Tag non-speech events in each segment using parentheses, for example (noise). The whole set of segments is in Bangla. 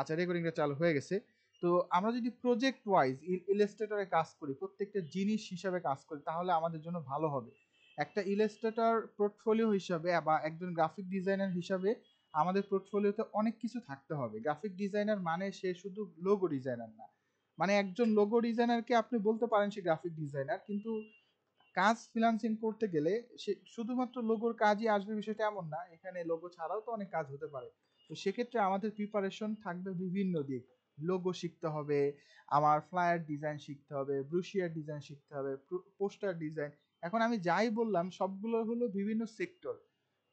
আচ্ছা রেকর্ডিংটা চালু হয়ে গেছে তো আমরা যদি প্রজেক্ট ওয়াইজ ইলাস্ট্রেটরে কাজ করি প্রত্যেকটা জিনিস হিসাবে কাজ করি তাহলে আমাদের জন্য ভালো হবে একটা ইলাস্ট্রেটর পোর্টফোলিও হিসাবে বা একজন গ্রাফিক ডিজাইনার হিসাবে আমাদের পোর্টফোলিওতে অনেক কিছু থাকতে হবে গ্রাফিক ডিজাইনার মানে সে শুধু লোগো ডিজাইনার না মানে একজন লোগো ডিজাইনারকে আপনি বলতে পারেন সে গ্রাফিক ডিজাইনার কিন্তু কাজ ফ্রিলান্সিং করতে গেলে সে শুধুমাত্র লোগোর কাজই আসবে বিষয়টা এমন না এখানে লোগো ছাড়াও তো অনেক কাজ হতে পারে তো সেক্ষেত্রে আমাদের প্রিপারেশন থাকবে বিভিন্ন দিক লোগো শিখতে হবে আমার ফ্লায়ার ডিজাইন শিখতে হবে ব্রুশিয়ার ডিজাইন শিখতে হবে পোস্টার ডিজাইন এখন আমি যাই বললাম সবগুলো হলো বিভিন্ন সেক্টর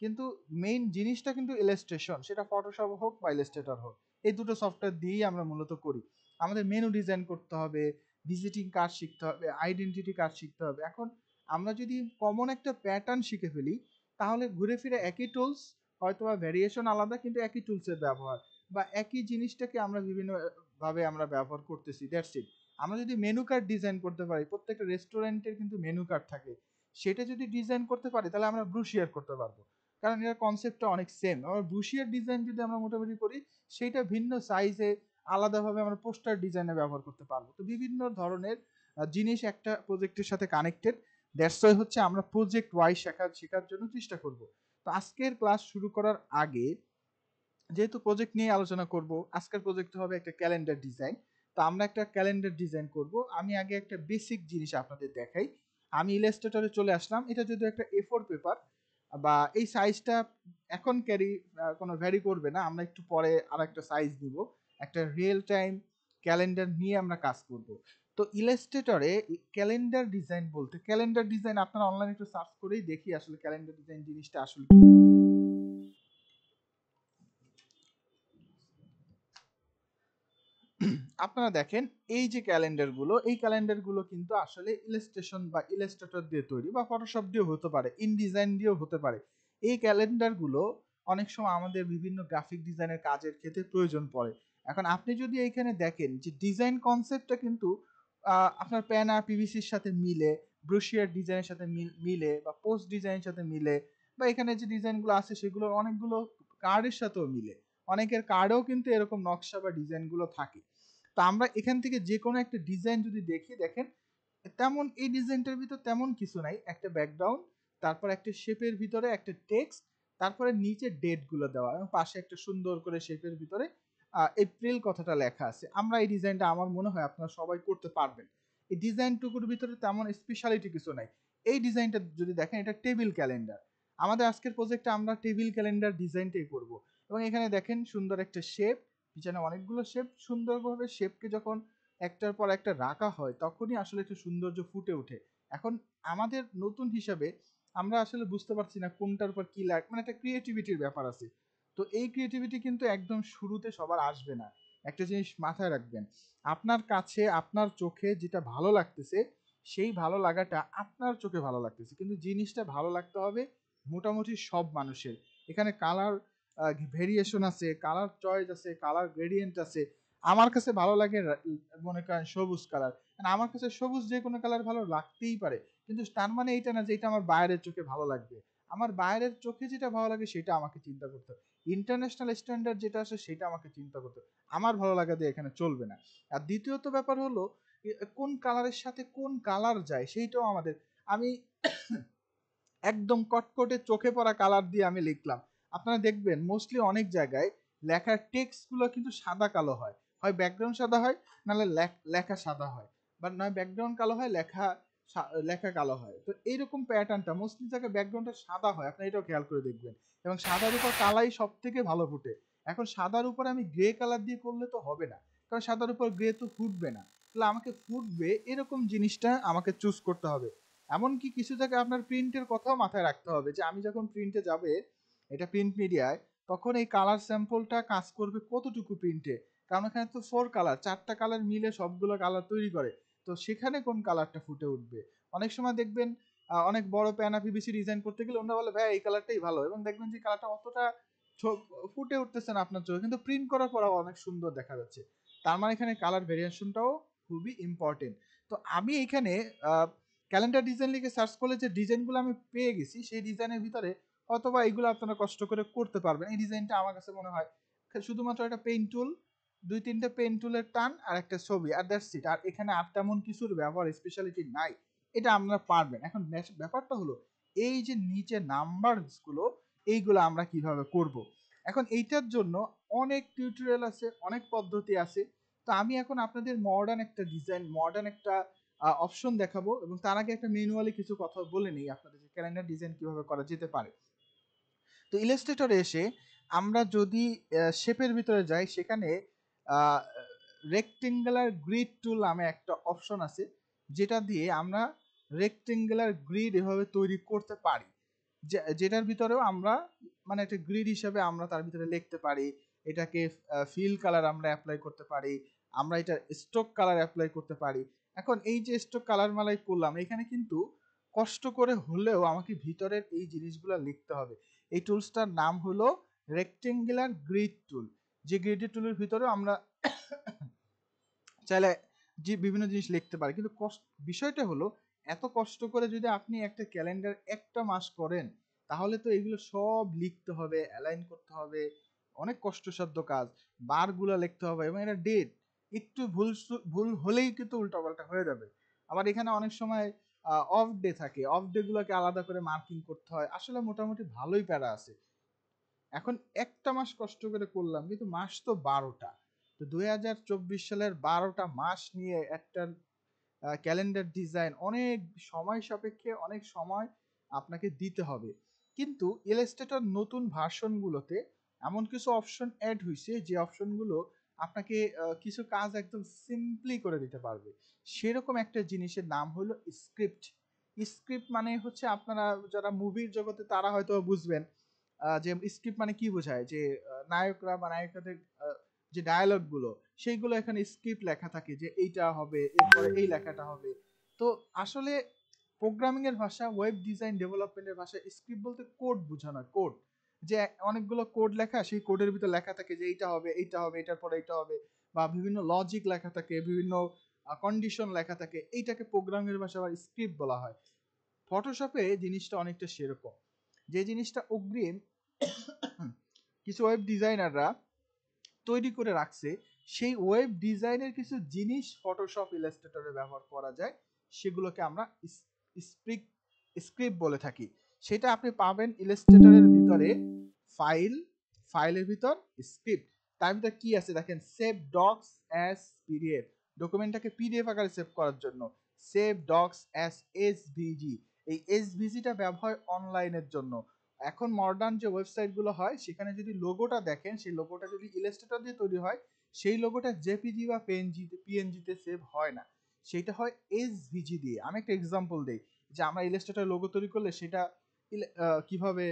কিন্তু মেইন জিনিসটা কিন্তু ইলাস্ট্রেশন সেটা ফটোশপ হোক বা ইলাস্ট্রেটর হোক এই দুটো সফটওয়্যার দিয়েই আমরা মূলত করি আমাদের মেনু ডিজাইন করতে হবে ভিজিটিং কার্ড শিখতে হবে আইডেন্টিটি কার্ড শিখতে হবে এখন আমরা যদি কমন একটা প্যাটার্ন শিখে ফেলি তাহলে ঘুরে ফিরে একই টুলস হয়তো বা ভ্যারিয়েশন আলাদা কিন্তু একই টুলসের ব্যবহার বা একই জিনিসটাকে আমরা বিভিন্নভাবে আমরা ব্যবহার করতেছি দ্যাটস ইট আমরা যদি মেনু কার্ড ডিজাইন করতে পারি প্রত্যেকটা রেস্টুরেন্টের কিন্তু মেনু কার্ড থাকে সেটা যদি ডিজাইন করতে পারি তাহলে আমরা ব্রুশিয়ার করতে পারবো কারণ এর কনসেপ্টটা অনেক সেম আবার ব্রুশিয়ার ডিজাইন যদি আমরা মোটামুটি করি সেটা ভিন্ন সাইজে আলাদাভাবে আমরা পোস্টার ডিজাইনে ব্যবহার করতে পারবো তো বিভিন্ন ধরনের জিনিস একটা প্রজেক্টের সাথে কানেক্টেড দ্যাটস হচ্ছে আমরা প্রজেক্ট ওয়াই শেখার শেখার জন্য চেষ্টা করবো তো আজকের ক্লাস শুরু করার আগে যেহেতু প্রজেক্ট নিয়ে আলোচনা করব আজকের প্রজেক্ট হবে একটা ক্যালেন্ডার ডিজাইন তো আমরা একটা ক্যালেন্ডার ডিজাইন করব আমি আগে একটা বেসিক জিনিস আপনাদের দেখাই আমি ইলাস্ট্রেটরে চলে আসলাম এটা যদি একটা এ ফোর পেপার বা এই সাইজটা এখন ক্যারি কোনো ভ্যারি করবে না আমরা একটু পরে আর একটা সাইজ দিব একটা রিয়েল টাইম ক্যালেন্ডার নিয়ে আমরা কাজ করব তো ইলাস্ট্রেটরে ক্যালেন্ডার ডিজাইন বলতে ক্যালেন্ডার ডিজাইন আপনারা অনলাইনে একটু সার্চ করেই দেখি আসলে ক্যালেন্ডার ডিজাইন জিনিসটা আসলে আপনারা দেখেন এই যে ক্যালেন্ডারগুলো এই ক্যালেন্ডারগুলো কিন্তু আসলে ইলাস্ট্রেশন বা ইলাস্ট্রেটর দিয়ে তৈরি বা ফটোশপ দিয়েও হতে পারে ইনডিজাইন দিয়েও হতে পারে এই ক্যালেন্ডারগুলো অনেক সময় আমাদের বিভিন্ন গ্রাফিক ডিজাইনের কাজের ক্ষেত্রে প্রয়োজন পড়ে এখন আপনি যদি এইখানে দেখেন যে ডিজাইন কনসেপ্টটা কিন্তু আপনার প্যান আর পিভিসির সাথে মিলে ব্রুশিয়ার ডিজাইনের সাথে মিলে বা পোস্ট ডিজাইনের সাথে মিলে বা এখানে যে ডিজাইনগুলো আছে সেগুলোর অনেকগুলো কার্ডের সাথেও মিলে অনেকের কার্ডেও কিন্তু এরকম নকশা বা ডিজাইনগুলো থাকে তো আমরা এখান থেকে যে কোনো একটা ডিজাইন যদি দেখি দেখেন তেমন এই ডিজাইনটার ভিতর তেমন কিছু নাই একটা ব্যাকগ্রাউন্ড তারপর একটা শেপের ভিতরে একটা টেক্সট তারপরে নিচে ডেটগুলো দেওয়া এবং পাশে একটা সুন্দর করে শেপের ভিতরে এপ্রিল কথাটা লেখা আছে আমরা এই ডিজাইনটা আমার মনে হয় আপনারা সবাই করতে পারবেন এই ডিজাইনটুকুর ভিতরে তেমন স্পেশালিটি কিছু নাই এই ডিজাইনটা যদি দেখেন এটা টেবিল ক্যালেন্ডার আমাদের আজকের প্রজেক্টে আমরা টেবিল ক্যালেন্ডার ডিজাইনটাই করব এবং এখানে দেখেন সুন্দর একটা শেপ পিছনে অনেকগুলো শেপ সুন্দরভাবে শেপকে যখন একটার পর একটা রাখা হয় তখনই আসলে একটু সৌন্দর্য ফুটে ওঠে এখন আমাদের নতুন হিসাবে আমরা আসলে বুঝতে পারছি না কোনটার পর কী লাগ মানে একটা ক্রিয়েটিভিটির ব্যাপার আছে তো এই ক্রিয়েটিভিটি কিন্তু একদম শুরুতে সবার আসবে না একটা জিনিস মাথায় রাখবেন আপনার কাছে আপনার চোখে যেটা ভালো লাগতেছে সেই ভালো লাগাটা আপনার চোখে ভালো লাগতেছে কিন্তু জিনিসটা ভালো লাগতে হবে মোটামুটি সব মানুষের এখানে কালার ভেরিয়েশন আছে কালার চয়েস আছে কালার গ্রেডিয়েন্ট আছে আমার কাছে ভালো লাগে মনে করেন সবুজ কালার মানে আমার কাছে সবুজ যে কোনো কালার ভালো লাগতেই পারে কিন্তু তার মানে এইটা না যে এটা আমার বাইরের চোখে ভালো লাগবে আমার বাইরের চোখে যেটা ভালো লাগে সেটা আমাকে চিন্তা করতে হবে ইন্টারন্যাশনাল স্ট্যান্ডার্ড যেটা আছে সেটা আমাকে চিন্তা করতে আমার ভালো লাগা দিয়ে এখানে চলবে না আর দ্বিতীয়ত ব্যাপার হলো কোন কালারের সাথে কোন কালার যায় সেইটাও আমাদের আমি (coughs) একদম কটকটে চোখে পড়া কালার দিয়ে আমি লিখলাম আপনারা দেখবেন মোস্টলি অনেক জায়গায় লেখার টেক্সটগুলো কিন্তু সাদা কালো হয় হয় ব্যাকগ্রাউন্ড সাদা হয় নাহলে লেখা সাদা হয় বা নয় ব্যাকগ্রাউন্ড কালো হয় লেখা লেখা কালো হয় তো এইরকম প্যাটার্নটা মোস্টলি জায়গায় ব্যাকগ্রাউন্ডটা সাদা হয় আপনি এটাও খেয়াল করে দেখবেন এবং সাদার উপর কালাই সব থেকে ভালো ফুটে এখন সাদার উপর আমি গ্রে কালার দিয়ে করলে তো হবে না কারণ সাদার উপর গ্রে তো ফুটবে না তাহলে আমাকে ফুটবে এরকম জিনিসটা আমাকে চুজ করতে হবে এমনকি কিছু জায়গায় আপনার প্রিন্টের কথাও মাথায় রাখতে হবে যে আমি যখন প্রিন্টে যাবে এটা প্রিন্ট মিডিয়ায় তখন এই কালার স্যাম্পলটা কাজ করবে কতটুকু প্রিন্টে কারণ এখানে তো ফোর কালার চারটা কালার মিলে সবগুলো কালার তৈরি করে তো সেখানে কোন কালারটা ফুটে উঠবে অনেক সময় দেখবেন অনেক বড় প্যান আপিবিসি ডিজাইন করতে গেলে ওনারা বলে ভাই এই কালারটাই ভালো এবং দেখবেন যে কালারটা অতটা ফুটে উঠতেছে না আপনার চোখে কিন্তু প্রিন্ট করার পর অনেক সুন্দর দেখা যাচ্ছে তার মানে এখানে কালার ভেরিয়েশনটাও খুবই ইম্পর্টেন্ট তো আমি এখানে ক্যালেন্ডার ডিজাইন লিখে সার্চ করলে যে ডিজাইনগুলো আমি পেয়ে গেছি সেই ডিজাইনের ভিতরে অথবা এগুলো আপনারা কষ্ট করে করতে পারবেন এই ডিজাইনটা আমার কাছে মনে হয় শুধুমাত্র একটা পেইন্ট টুল দুই তিনটা পেন টুলের টান আর একটা ছবি আর দ্যাটস ইট আর এখানে আর তেমন কিছুর ব্যবহার স্পেশালিটি নাই এটা আপনারা পারবেন এখন ব্যাপারটা হলো এই যে নিচে নাম্বারসগুলো এইগুলো আমরা কিভাবে করব। এখন এইটার জন্য অনেক টিউটোরিয়াল আছে অনেক পদ্ধতি আছে তো আমি এখন আপনাদের মডার্ন একটা ডিজাইন মডার্ন একটা অপশন দেখাবো এবং তার আগে একটা ম্যানুয়ালি কিছু কথা বলে নিই আপনাদের যে ক্যালেন্ডার ডিজাইন কিভাবে করা যেতে পারে তো ইলাস্ট্রেটরে এসে আমরা যদি শেপের ভিতরে যাই সেখানে রেক্টেঙ্গুলার গ্রিড টুল নামে একটা অপশন আছে যেটা দিয়ে আমরা রেক্টেঙ্গুলার গ্রিড এভাবে তৈরি করতে পারি যেটার ভিতরেও আমরা মানে একটা গ্রিড হিসাবে আমরা তার ভিতরে লিখতে পারি এটাকে ফিল কালার আমরা অ্যাপ্লাই করতে পারি আমরা এটার স্টক কালার অ্যাপ্লাই করতে পারি এখন এই যে স্টক কালার মালাই করলাম এখানে কিন্তু কষ্ট করে হলেও আমাকে ভিতরের এই জিনিসগুলো লিখতে হবে এই টুলসটার নাম হলো রেক্টেঙ্গুলার গ্রিড টুল যে গ্রেডেড টুলের ভিতরে আমরা চাইলে যে বিভিন্ন জিনিস লিখতে পারি কিন্তু কষ্ট বিষয়টা হলো এত কষ্ট করে যদি আপনি একটা ক্যালেন্ডার একটা মাস করেন তাহলে তো এগুলো সব লিখতে হবে অ্যালাইন করতে হবে অনেক কষ্টসাধ্য কাজ বারগুলো লিখতে হবে এবং এটা ডেট একটু ভুল ভুল হলেই কিন্তু উল্টাপাল্টা হয়ে যাবে আবার এখানে অনেক সময় অফ ডে থাকে অফ ডেগুলোকে আলাদা করে মার্কিং করতে হয় আসলে মোটামুটি ভালোই প্যারা আছে এখন একটা মাস কষ্ট করে করলাম কিন্তু মাস তো বারোটা তো দুই হাজার চব্বিশ সালের বারোটা মাস নিয়ে একটা ক্যালেন্ডার ডিজাইন অনেক সময় সাপেক্ষে অনেক সময় আপনাকে দিতে হবে কিন্তু ইলাস্ট্রেটর নতুন ভার্সনগুলোতে এমন কিছু অপশন অ্যাড হয়েছে যে অপশনগুলো আপনাকে কিছু কাজ একদম সিম্পলি করে দিতে পারবে সেরকম একটা জিনিসের নাম হলো স্ক্রিপ্ট স্ক্রিপ্ট মানে হচ্ছে আপনারা যারা মুভির জগতে তারা হয়তো বুঝবেন যে স্ক্রিপ্ট মানে কি বোঝায় যে নায়করা বা নায়িকাদের যে ডায়ালগ গুলো সেইগুলো এখানে স্ক্রিপ্ট লেখা থাকে যে এইটা হবে এরপরে এই লেখাটা হবে তো আসলে প্রোগ্রামিং এর ভাষা ওয়েব ডিজাইন ডেভেলপমেন্টের ভাষা স্ক্রিপ্ট বলতে কোড বোঝানো কোড যে অনেকগুলো কোড লেখা সেই কোডের ভিতর লেখা থাকে যে এইটা হবে এইটা হবে এটার পরে এইটা হবে বা বিভিন্ন লজিক লেখা থাকে বিভিন্ন কন্ডিশন লেখা থাকে এইটাকে এর ভাষা বা স্ক্রিপ্ট বলা হয় ফটোশপে জিনিসটা অনেকটা সেরকম যে জিনিসটা অগ্রিম কিছু ওয়েব ডিজাইনাররা তৈরি করে রাখছে সেই ওয়েব ডিজাইনের কিছু জিনিস ফটোশপ ইলাস্ট্রেটরে ব্যবহার করা যায় সেগুলোকে আমরা স্প্রিক স্ক্রিপ্ট বলে থাকি সেটা আপনি পাবেন ইলাস্ট্রেটরের ভিতরে ফাইল ফাইলের ভিতর স্ক্রিপ্ট তার ভিতরে কি আছে দেখেন সেভ ডক্স অ্যাজ পিডিএফ ডকুমেন্টটাকে পিডিএফ আকারে সেভ করার জন্য সেভ ডক্স অ্যাজ এসভিজি এই এসভিজিটা ব্যবহার অনলাইনের জন্য এখন মডার্ন যে ওয়েবসাইটগুলো হয় সেখানে যদি লোগোটা দেখেন সেই লোগোটা যদি ইলাস্ট্রেটর দিয়ে তৈরি হয় সেই লোগোটা জেপিজি বা পিএনজি পিএনজিতে সেভ হয় না সেটা হয় এসভিজি দিয়ে আমি একটা এক্সাম্পল দিই যে আমরা ইলাস্ট্রেটর লোগো তৈরি করলে সেটা কিভাবে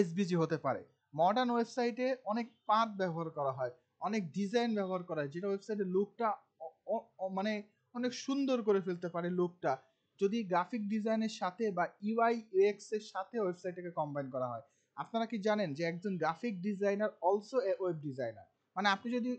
এসভিজি হতে পারে মডার্ন ওয়েবসাইটে অনেক পাত ব্যবহার করা হয় অনেক ডিজাইন ব্যবহার করা হয় যেটা ওয়েবসাইটের লুকটা মানে অনেক সুন্দর করে ফেলতে পারে লুকটা যদি গ্রাফিক ডিজাইনের সাথে বা ইউআই e ইউএক্স এর সাথে ওয়েবসাইটটাকে কম্বাইন করা হয় আপনারা কি জানেন যে একজন graphic designer also a web designer মানে আপনি যদি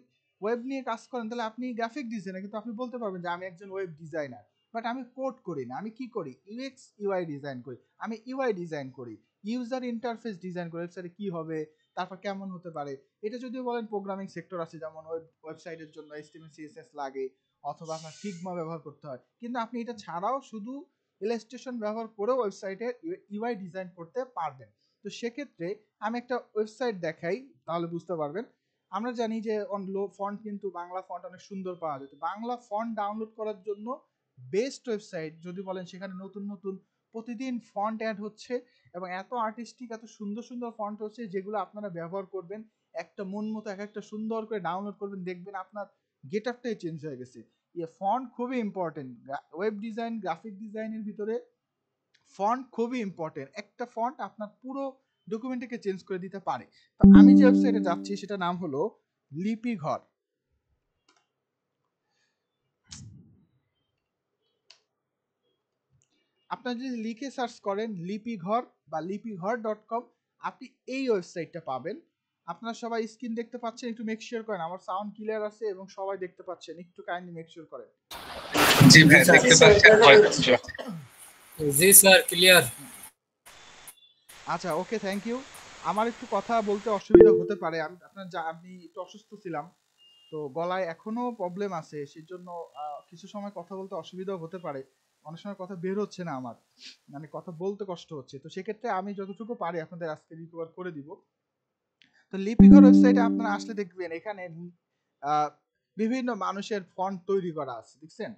ওয়েব নিয়ে কাজ করেন তাহলে আপনি গ্রাফিক ডিজাইনার কিন্তু আপনি বলতে পারবেন যে আমি একজন ওয়েব ডিজাইনার বাট আমি কোড করি না আমি কি করি ইউএক্স ইউআই ডিজাইন করি আমি ইউআই e ডিজাইন করি ইউজার ইন্টারফেস ডিজাইন করি ওয়েবসাইটে কী হবে তারপর কেমন হতে পারে এটা যদি বলেন প্রোগ্রামিং সেক্টর আছে যেমন ওয়েব ওয়েবসাইটের জন্য এসটিএমএল সিএসএস লাগে অথবা আপনার ফিগমা ব্যবহার করতে হয় কিন্তু আপনি এটা ছাড়াও শুধু ইলাস্ট্রেশন ব্যবহার করে ওয়েবসাইটের ইউআই ডিজাইন করতে পারবেন তো সেক্ষেত্রে আমি একটা ওয়েবসাইট দেখাই তাহলে বুঝতে পারবেন আমরা জানি যে অন লো ফন্ট কিন্তু বাংলা ফন্ট অনেক সুন্দর পাওয়া যেত বাংলা ফন্ট ডাউনলোড করার জন্য বেস্ট ওয়েবসাইট যদি বলেন সেখানে নতুন নতুন প্রতিদিন ফন্ট অ্যাড হচ্ছে এবং এত আর্টিস্টিক এত সুন্দর সুন্দর ফন্ট হচ্ছে যেগুলো আপনারা ব্যবহার করবেন একটা মন মতো এক একটা সুন্দর করে ডাউনলোড করবেন দেখবেন আপনার গেট আপটাই চেঞ্জ হয়ে গেছে ইয়ে ফন্ট খুবই ইম্পর্টেন্ট ওয়েব ডিজাইন গ্রাফিক ডিজাইনের ভিতরে ফন্ট খুবই ইম্পর্টেন্ট একটা ফন্ট আপনার পুরো ডকুমেন্টটাকে চেঞ্জ করে দিতে পারে তো আমি যে ওয়েবসাইটে যাচ্ছি সেটা নাম হলো লিপি ঘর আপনার যদি লিখে সার্চ করেন লিপি ঘর বা লিপি ঘর ডট কম আপনি এই ওয়েবসাইটটা পাবেন আপনারা সবাই স্ক্রিন দেখতে পাচ্ছেন একটু মেক শিওর করেন আমার সাউন্ড ক্লিয়ার আছে এবং সবাই দেখতে পাচ্ছেন একটু কাইন্ডলি মেক শিওর করেন জি ভাই দেখতে পাচ্ছেন জি স্যার ক্লিয়ার আচ্ছা ওকে থ্যাংক ইউ আমার একটু কথা বলতে অসুবিধা হতে পারে আমি আপনার আমি একটু অসুস্থ ছিলাম তো গলায় এখনো প্রবলেম আছে সেই জন্য কিছু সময় কথা বলতে অসুবিধা হতে পারে অনেক সময় কথা বের হচ্ছে না আমার মানে কথা বলতে কষ্ট হচ্ছে তো সেক্ষেত্রে আমি যতটুকু পারি আপনাদের আজকে রিকভার করে দিব তো লিপিকর ওয়েবসাইটে আপনারা আসলে দেখবেন এখানে বিভিন্ন মানুষের ফন্ট তৈরি করা আছে দেখছেন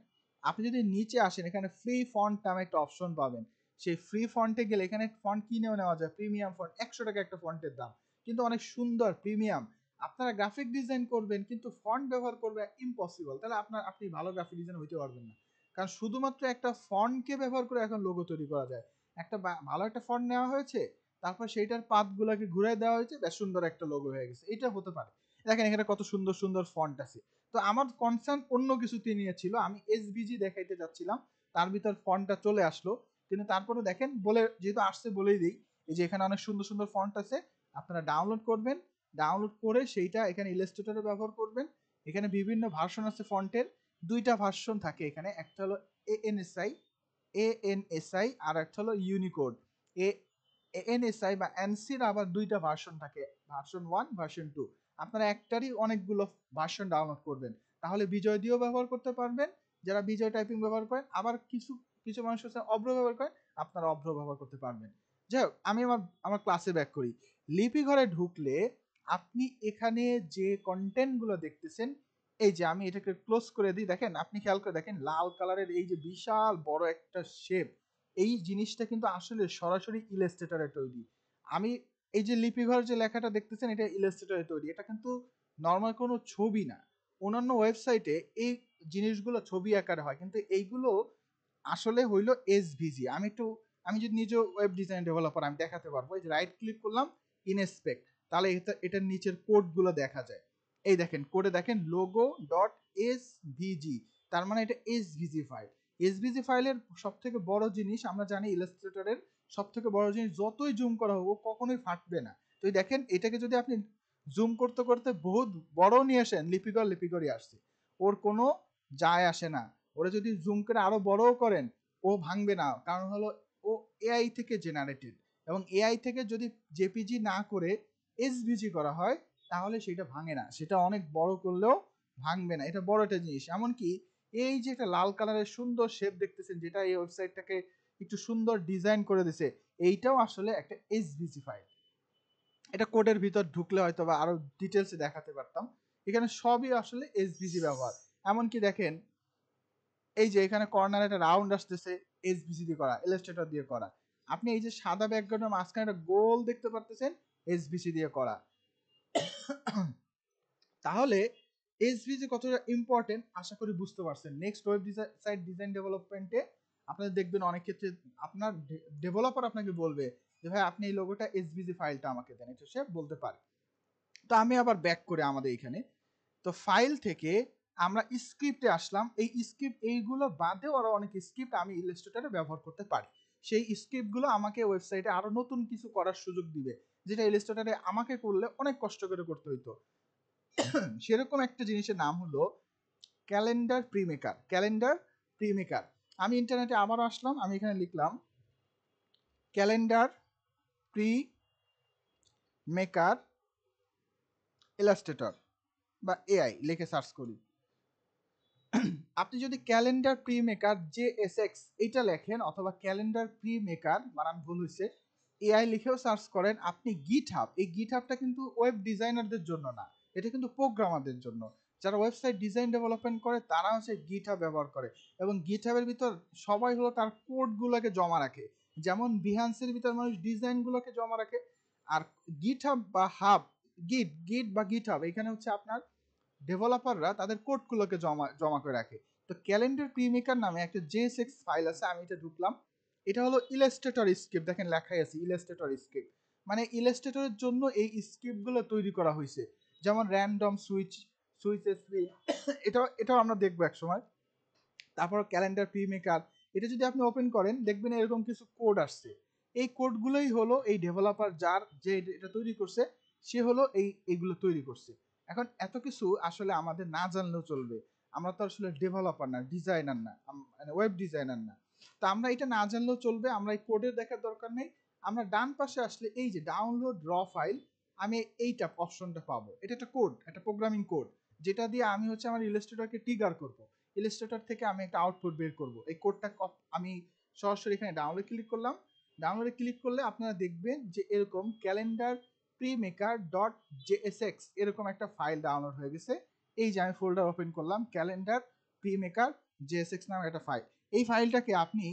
আপনি যদি নিচে আসেন এখানে ফ্রি ফন্ট নামে একটা অপশন পাবেন সেই ফ্রি ফন্টে গেলে এখানে ফন্ট কিনেও নেওয়া যায় প্রিমিয়াম ফন্ট একশো টাকা একটা ফন্টের দাম কিন্তু অনেক সুন্দর প্রিমিয়াম আপনারা গ্রাফিক ডিজাইন করবেন কিন্তু ফন্ট ব্যবহার করবে ইম্পসিবল তাহলে আপনার আপনি ভালো গ্রাফিক ডিজাইন হইতে পারবেন না কারণ শুধুমাত্র একটা ফন্টকে ব্যবহার করে এখন লোগো তৈরি করা যায় একটা ভালো একটা ফন্ট নেওয়া হয়েছে তারপর সেইটার পাতগুলোকে ঘুরাই দেওয়া হয়েছে বেশ সুন্দর একটা লোগো হয়ে গেছে এটা হতে পারে দেখেন এখানে কত সুন্দর সুন্দর ফন্ট আছে তো আমার কনসার্ন অন্য কিছুতে নিয়ে ছিল আমি এসবিজি দেখাইতে যাচ্ছিলাম তার ভিতর ফন্টটা চলে আসলো কিন্তু তারপরে দেখেন বলে যেহেতু আসছে বলেই দিই এই যে এখানে অনেক সুন্দর সুন্দর ফন্ট আছে আপনারা ডাউনলোড করবেন ডাউনলোড করে সেইটা এখানে ইলাস্ট্রেটরে ব্যবহার করবেন এখানে বিভিন্ন ভার্সন আছে ফন্টের দুইটা ভার্সন থাকে এখানে একটা হলো এএনএসআই এএনএসআই আর একটা হলো ইউনিকোড এ এনএসআই বা এনসির আবার দুইটা ভার্সন থাকে ভার্সন ওয়ান ভার্সন টু আপনারা একটারই অনেকগুলো ভার্সন ডাউনলোড করবেন তাহলে বিজয় দিয়েও ব্যবহার করতে পারবেন যারা বিজয় টাইপিং ব্যবহার করেন আবার কিছু কিছু মানুষ হচ্ছে অভ্র ব্যবহার করেন আপনারা অভ্র ব্যবহার করতে পারবেন যাই হোক আমি আমার আমার ক্লাসে ব্যাক করি লিপি ঘরে ঢুকলে আপনি এখানে যে কন্টেন্টগুলো দেখতেছেন এই যে আমি এটাকে ক্লোজ করে দিই দেখেন আপনি খেয়াল করে দেখেন লাল কালারের এই যে বিশাল বড় একটা শেপ এই জিনিসটা কিন্তু আসলে সরাসরি ইলাস্ট্রেটরে তৈরি আমি এই যে লিপিঘর যে লেখাটা দেখতেছেন এটা ইলাস্ট্রেটরে তৈরি এটা কিন্তু নর্মাল কোনো ছবি না অন্যান্য ওয়েবসাইটে এই জিনিসগুলো ছবি আকারে হয় কিন্তু এইগুলো আসলে হইলো এসভিজি আমি একটু আমি যদি নিজে ওয়েব ডিজাইন ডেভেলপার আমি দেখাতে পারবো এই যে রাইট ক্লিক করলাম ইনএসপেক্ট তাহলে এটা এটার নিচের কোডগুলো দেখা যায় এই দেখেন কোডে দেখেন লোগো ডট এস ভিজি তার মানে এটা এস ভিজি ফাইল এসবিজি ফাইলের সব থেকে বড় জিনিস আমরা জানি ইলাস্ট্রেটরের সব থেকে বড় জিনিস যতই জুম করা হোক কখনোই ফাটবে না তো দেখেন এটাকে যদি আপনি জুম করতে করতে বহুত বড় নিয়ে আসেন লিপিকর লিপিকরই আসছে ওর কোনো যায় আসে না ওরা যদি জুম করে আরও বড়ও করেন ও ভাঙবে না কারণ হলো ও এআই থেকে জেনারেটেড এবং এআই থেকে যদি জেপিজি না করে এসভিজি করা হয় তাহলে সেটা ভাঙে না সেটা অনেক বড় করলেও ভাঙবে না এটা বড় একটা জিনিস এমনকি এই যে একটা লাল কালারের সুন্দর শেপ দেখতেছেন যেটা এই ওয়েবসাইটটাকে একটু সুন্দর ডিজাইন করে দিছে এইটাও আসলে একটা এসভিসি ফাইল এটা কোডের ভিতর ঢুকলে হয়তো বা আরো ডিটেলসে দেখাতে পারতাম এখানে সবই আসলে এসভিসি ব্যবহার এমনকি দেখেন এই যে এখানে কর্নার একটা রাউন্ড আসতেছে এসভিসি দিয়ে করা ইলাস্ট্রেটর দিয়ে করা আপনি এই যে সাদা ব্যাকগ্রাউন্ডের মাঝখানে একটা গোল দেখতে পারতেছেন এসভিসি দিয়ে করা তাহলে এসভিজি কতটা ইম্পর্টেন্ট আশা করি বুঝতে পারছেন নেক্সট ওয়েব সাইট ডিজাইন ডেভেলপমেন্টে আপনারা দেখবেন অনেক ক্ষেত্রে আপনার ডেভেলপার আপনাকে বলবে যে ভাই আপনি এই লোগোটা এসভিজি ফাইলটা আমাকে দেন এটা সে বলতে পারে তো আমি আবার ব্যাক করে আমাদের এখানে তো ফাইল থেকে আমরা স্ক্রিপ্টে আসলাম এই স্ক্রিপ্ট এইগুলো বাদেও আরও অনেক স্ক্রিপ্ট আমি ইলাস্ট্রেটারে ব্যবহার করতে পারি সেই স্ক্রিপ্টগুলো আমাকে ওয়েবসাইটে আরও নতুন কিছু করার সুযোগ দিবে যেটা ইলাস্ট্রেটারে আমাকে করলে অনেক কষ্ট করে করতে হইতো সেরকম একটা জিনিসের নাম হলো ক্যালেন্ডার প্রিমেকার ক্যালেন্ডার প্রিমেকার আমি ইন্টারনেটে আবার আসলাম আমি এখানে লিখলাম ক্যালেন্ডার প্রি মেকার এলাস্টেটর বা এআই লিখে সার্চ করি আপনি যদি calendar pre maker J S X এটা লেখেন অথবা ক্যালেন্ডার প্রি মেকার বানান ভুল হয়েছে এআই লিখেও সার্চ করেন আপনি গিট হাব এই গিট হাবটা কিন্তু ওয়েব ডিজাইনারদের জন্য না এটা কিন্তু প্রোগ্রামারদের জন্য যারা ওয়েবসাইট ডিজাইন ডেভেলপমেন্ট করে তারা হচ্ছে গিট ব্যবহার করে এবং গিট হাবের ভিতর সবাই হলো তার কোডগুলোকে জমা রাখে যেমন বিহান্সের ভিতর মানুষ ডিজাইনগুলোকে জমা রাখে আর গিট হাব বা হাব গিট গিট বা গিট হাব এখানে হচ্ছে আপনার ডেভেলপাররা তাদের কোডগুলোকে জমা জমা করে রাখে তো ক্যালেন্ডার প্রিমিকার নামে একটা জে সেক্স ফাইল আছে আমি এটা ঢুকলাম এটা হলো ইলাস্ট্রেটর স্ক্রিপ্ট দেখেন লেখাই আছে ইলাস্ট্রেটর স্ক্রিপ্ট মানে ইলাস্ট্রেটরের জন্য এই স্ক্রিপ্টগুলো তৈরি করা হয়েছে যেমন র্যান্ডম সুইচ সুইচ এসপি এটাও এটাও আমরা দেখবো একসময় তারপর ক্যালেন্ডার প্রি মেকার এটা যদি আপনি ওপেন করেন দেখবেন এরকম কিছু কোড আসছে এই কোডগুলোই হলো এই ডেভেলপার যার যে এটা তৈরি করছে সে হলো এই এগুলো তৈরি করছে এখন এত কিছু আসলে আমাদের না জানলেও চলবে আমরা তো আসলে ডেভেলপার না ডিজাইনার না মানে ওয়েব ডিজাইনার না তো আমরা এটা না জানলেও চলবে আমরা এই কোডের দেখার দরকার নেই আমরা ডান পাশে আসলে এই যে ডাউনলোড র ফাইল আমি এইটা অপশনটা পাবো এটা একটা কোড একটা প্রোগ্রামিং কোড যেটা দিয়ে আমি হচ্ছে আমার ইলাস্ট্রেটরকে টিগার করব ইলাস্ট্রেটর থেকে আমি একটা আউটপুট বের করব এই কোডটা আমি সরাসরি এখানে ডাউনলোড ক্লিক করলাম ডাউনলোডে ক্লিক করলে আপনারা দেখবেন যে এরকম calendar pre maker dot X এরকম একটা ফাইল ডাউনলোড হয়ে গেছে এই যে আমি ফোল্ডার ওপেন করলাম calendar pre maker S X নামে একটা ফাইল এই ফাইলটাকে আপনি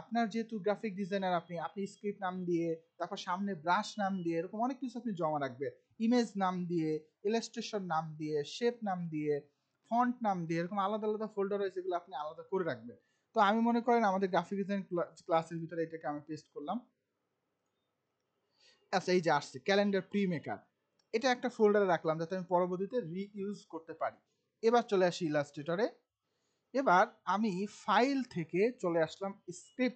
আপনার যেহেতু গ্রাফিক ডিজাইনার আপনি আপনি স্ক্রিপ্ট নাম দিয়ে তারপর সামনে ব্রাশ নাম দিয়ে এরকম অনেক কিছু আপনি জমা রাখবেন ইমেজ নাম দিয়ে ইলাস্ট্রেশন নাম দিয়ে শেপ নাম দিয়ে ফন্ট নাম দিয়ে এরকম আলাদা আলাদা ফোল্ডার রয়েছে এগুলো আপনি আলাদা করে রাখবেন তো আমি মনে করেন আমাদের গ্রাফিক ডিজাইন ক্লাসের ভিতরে এটাকে আমি পেস্ট করলাম আচ্ছা এই যে আসছে ক্যালেন্ডার প্রি মেকার এটা একটা ফোল্ডারে রাখলাম যাতে আমি পরবর্তীতে রিইউজ করতে পারি এবার চলে আসি ইলাস্ট্রেটরে এবার আমি ফাইল থেকে চলে আসলাম স্টেপ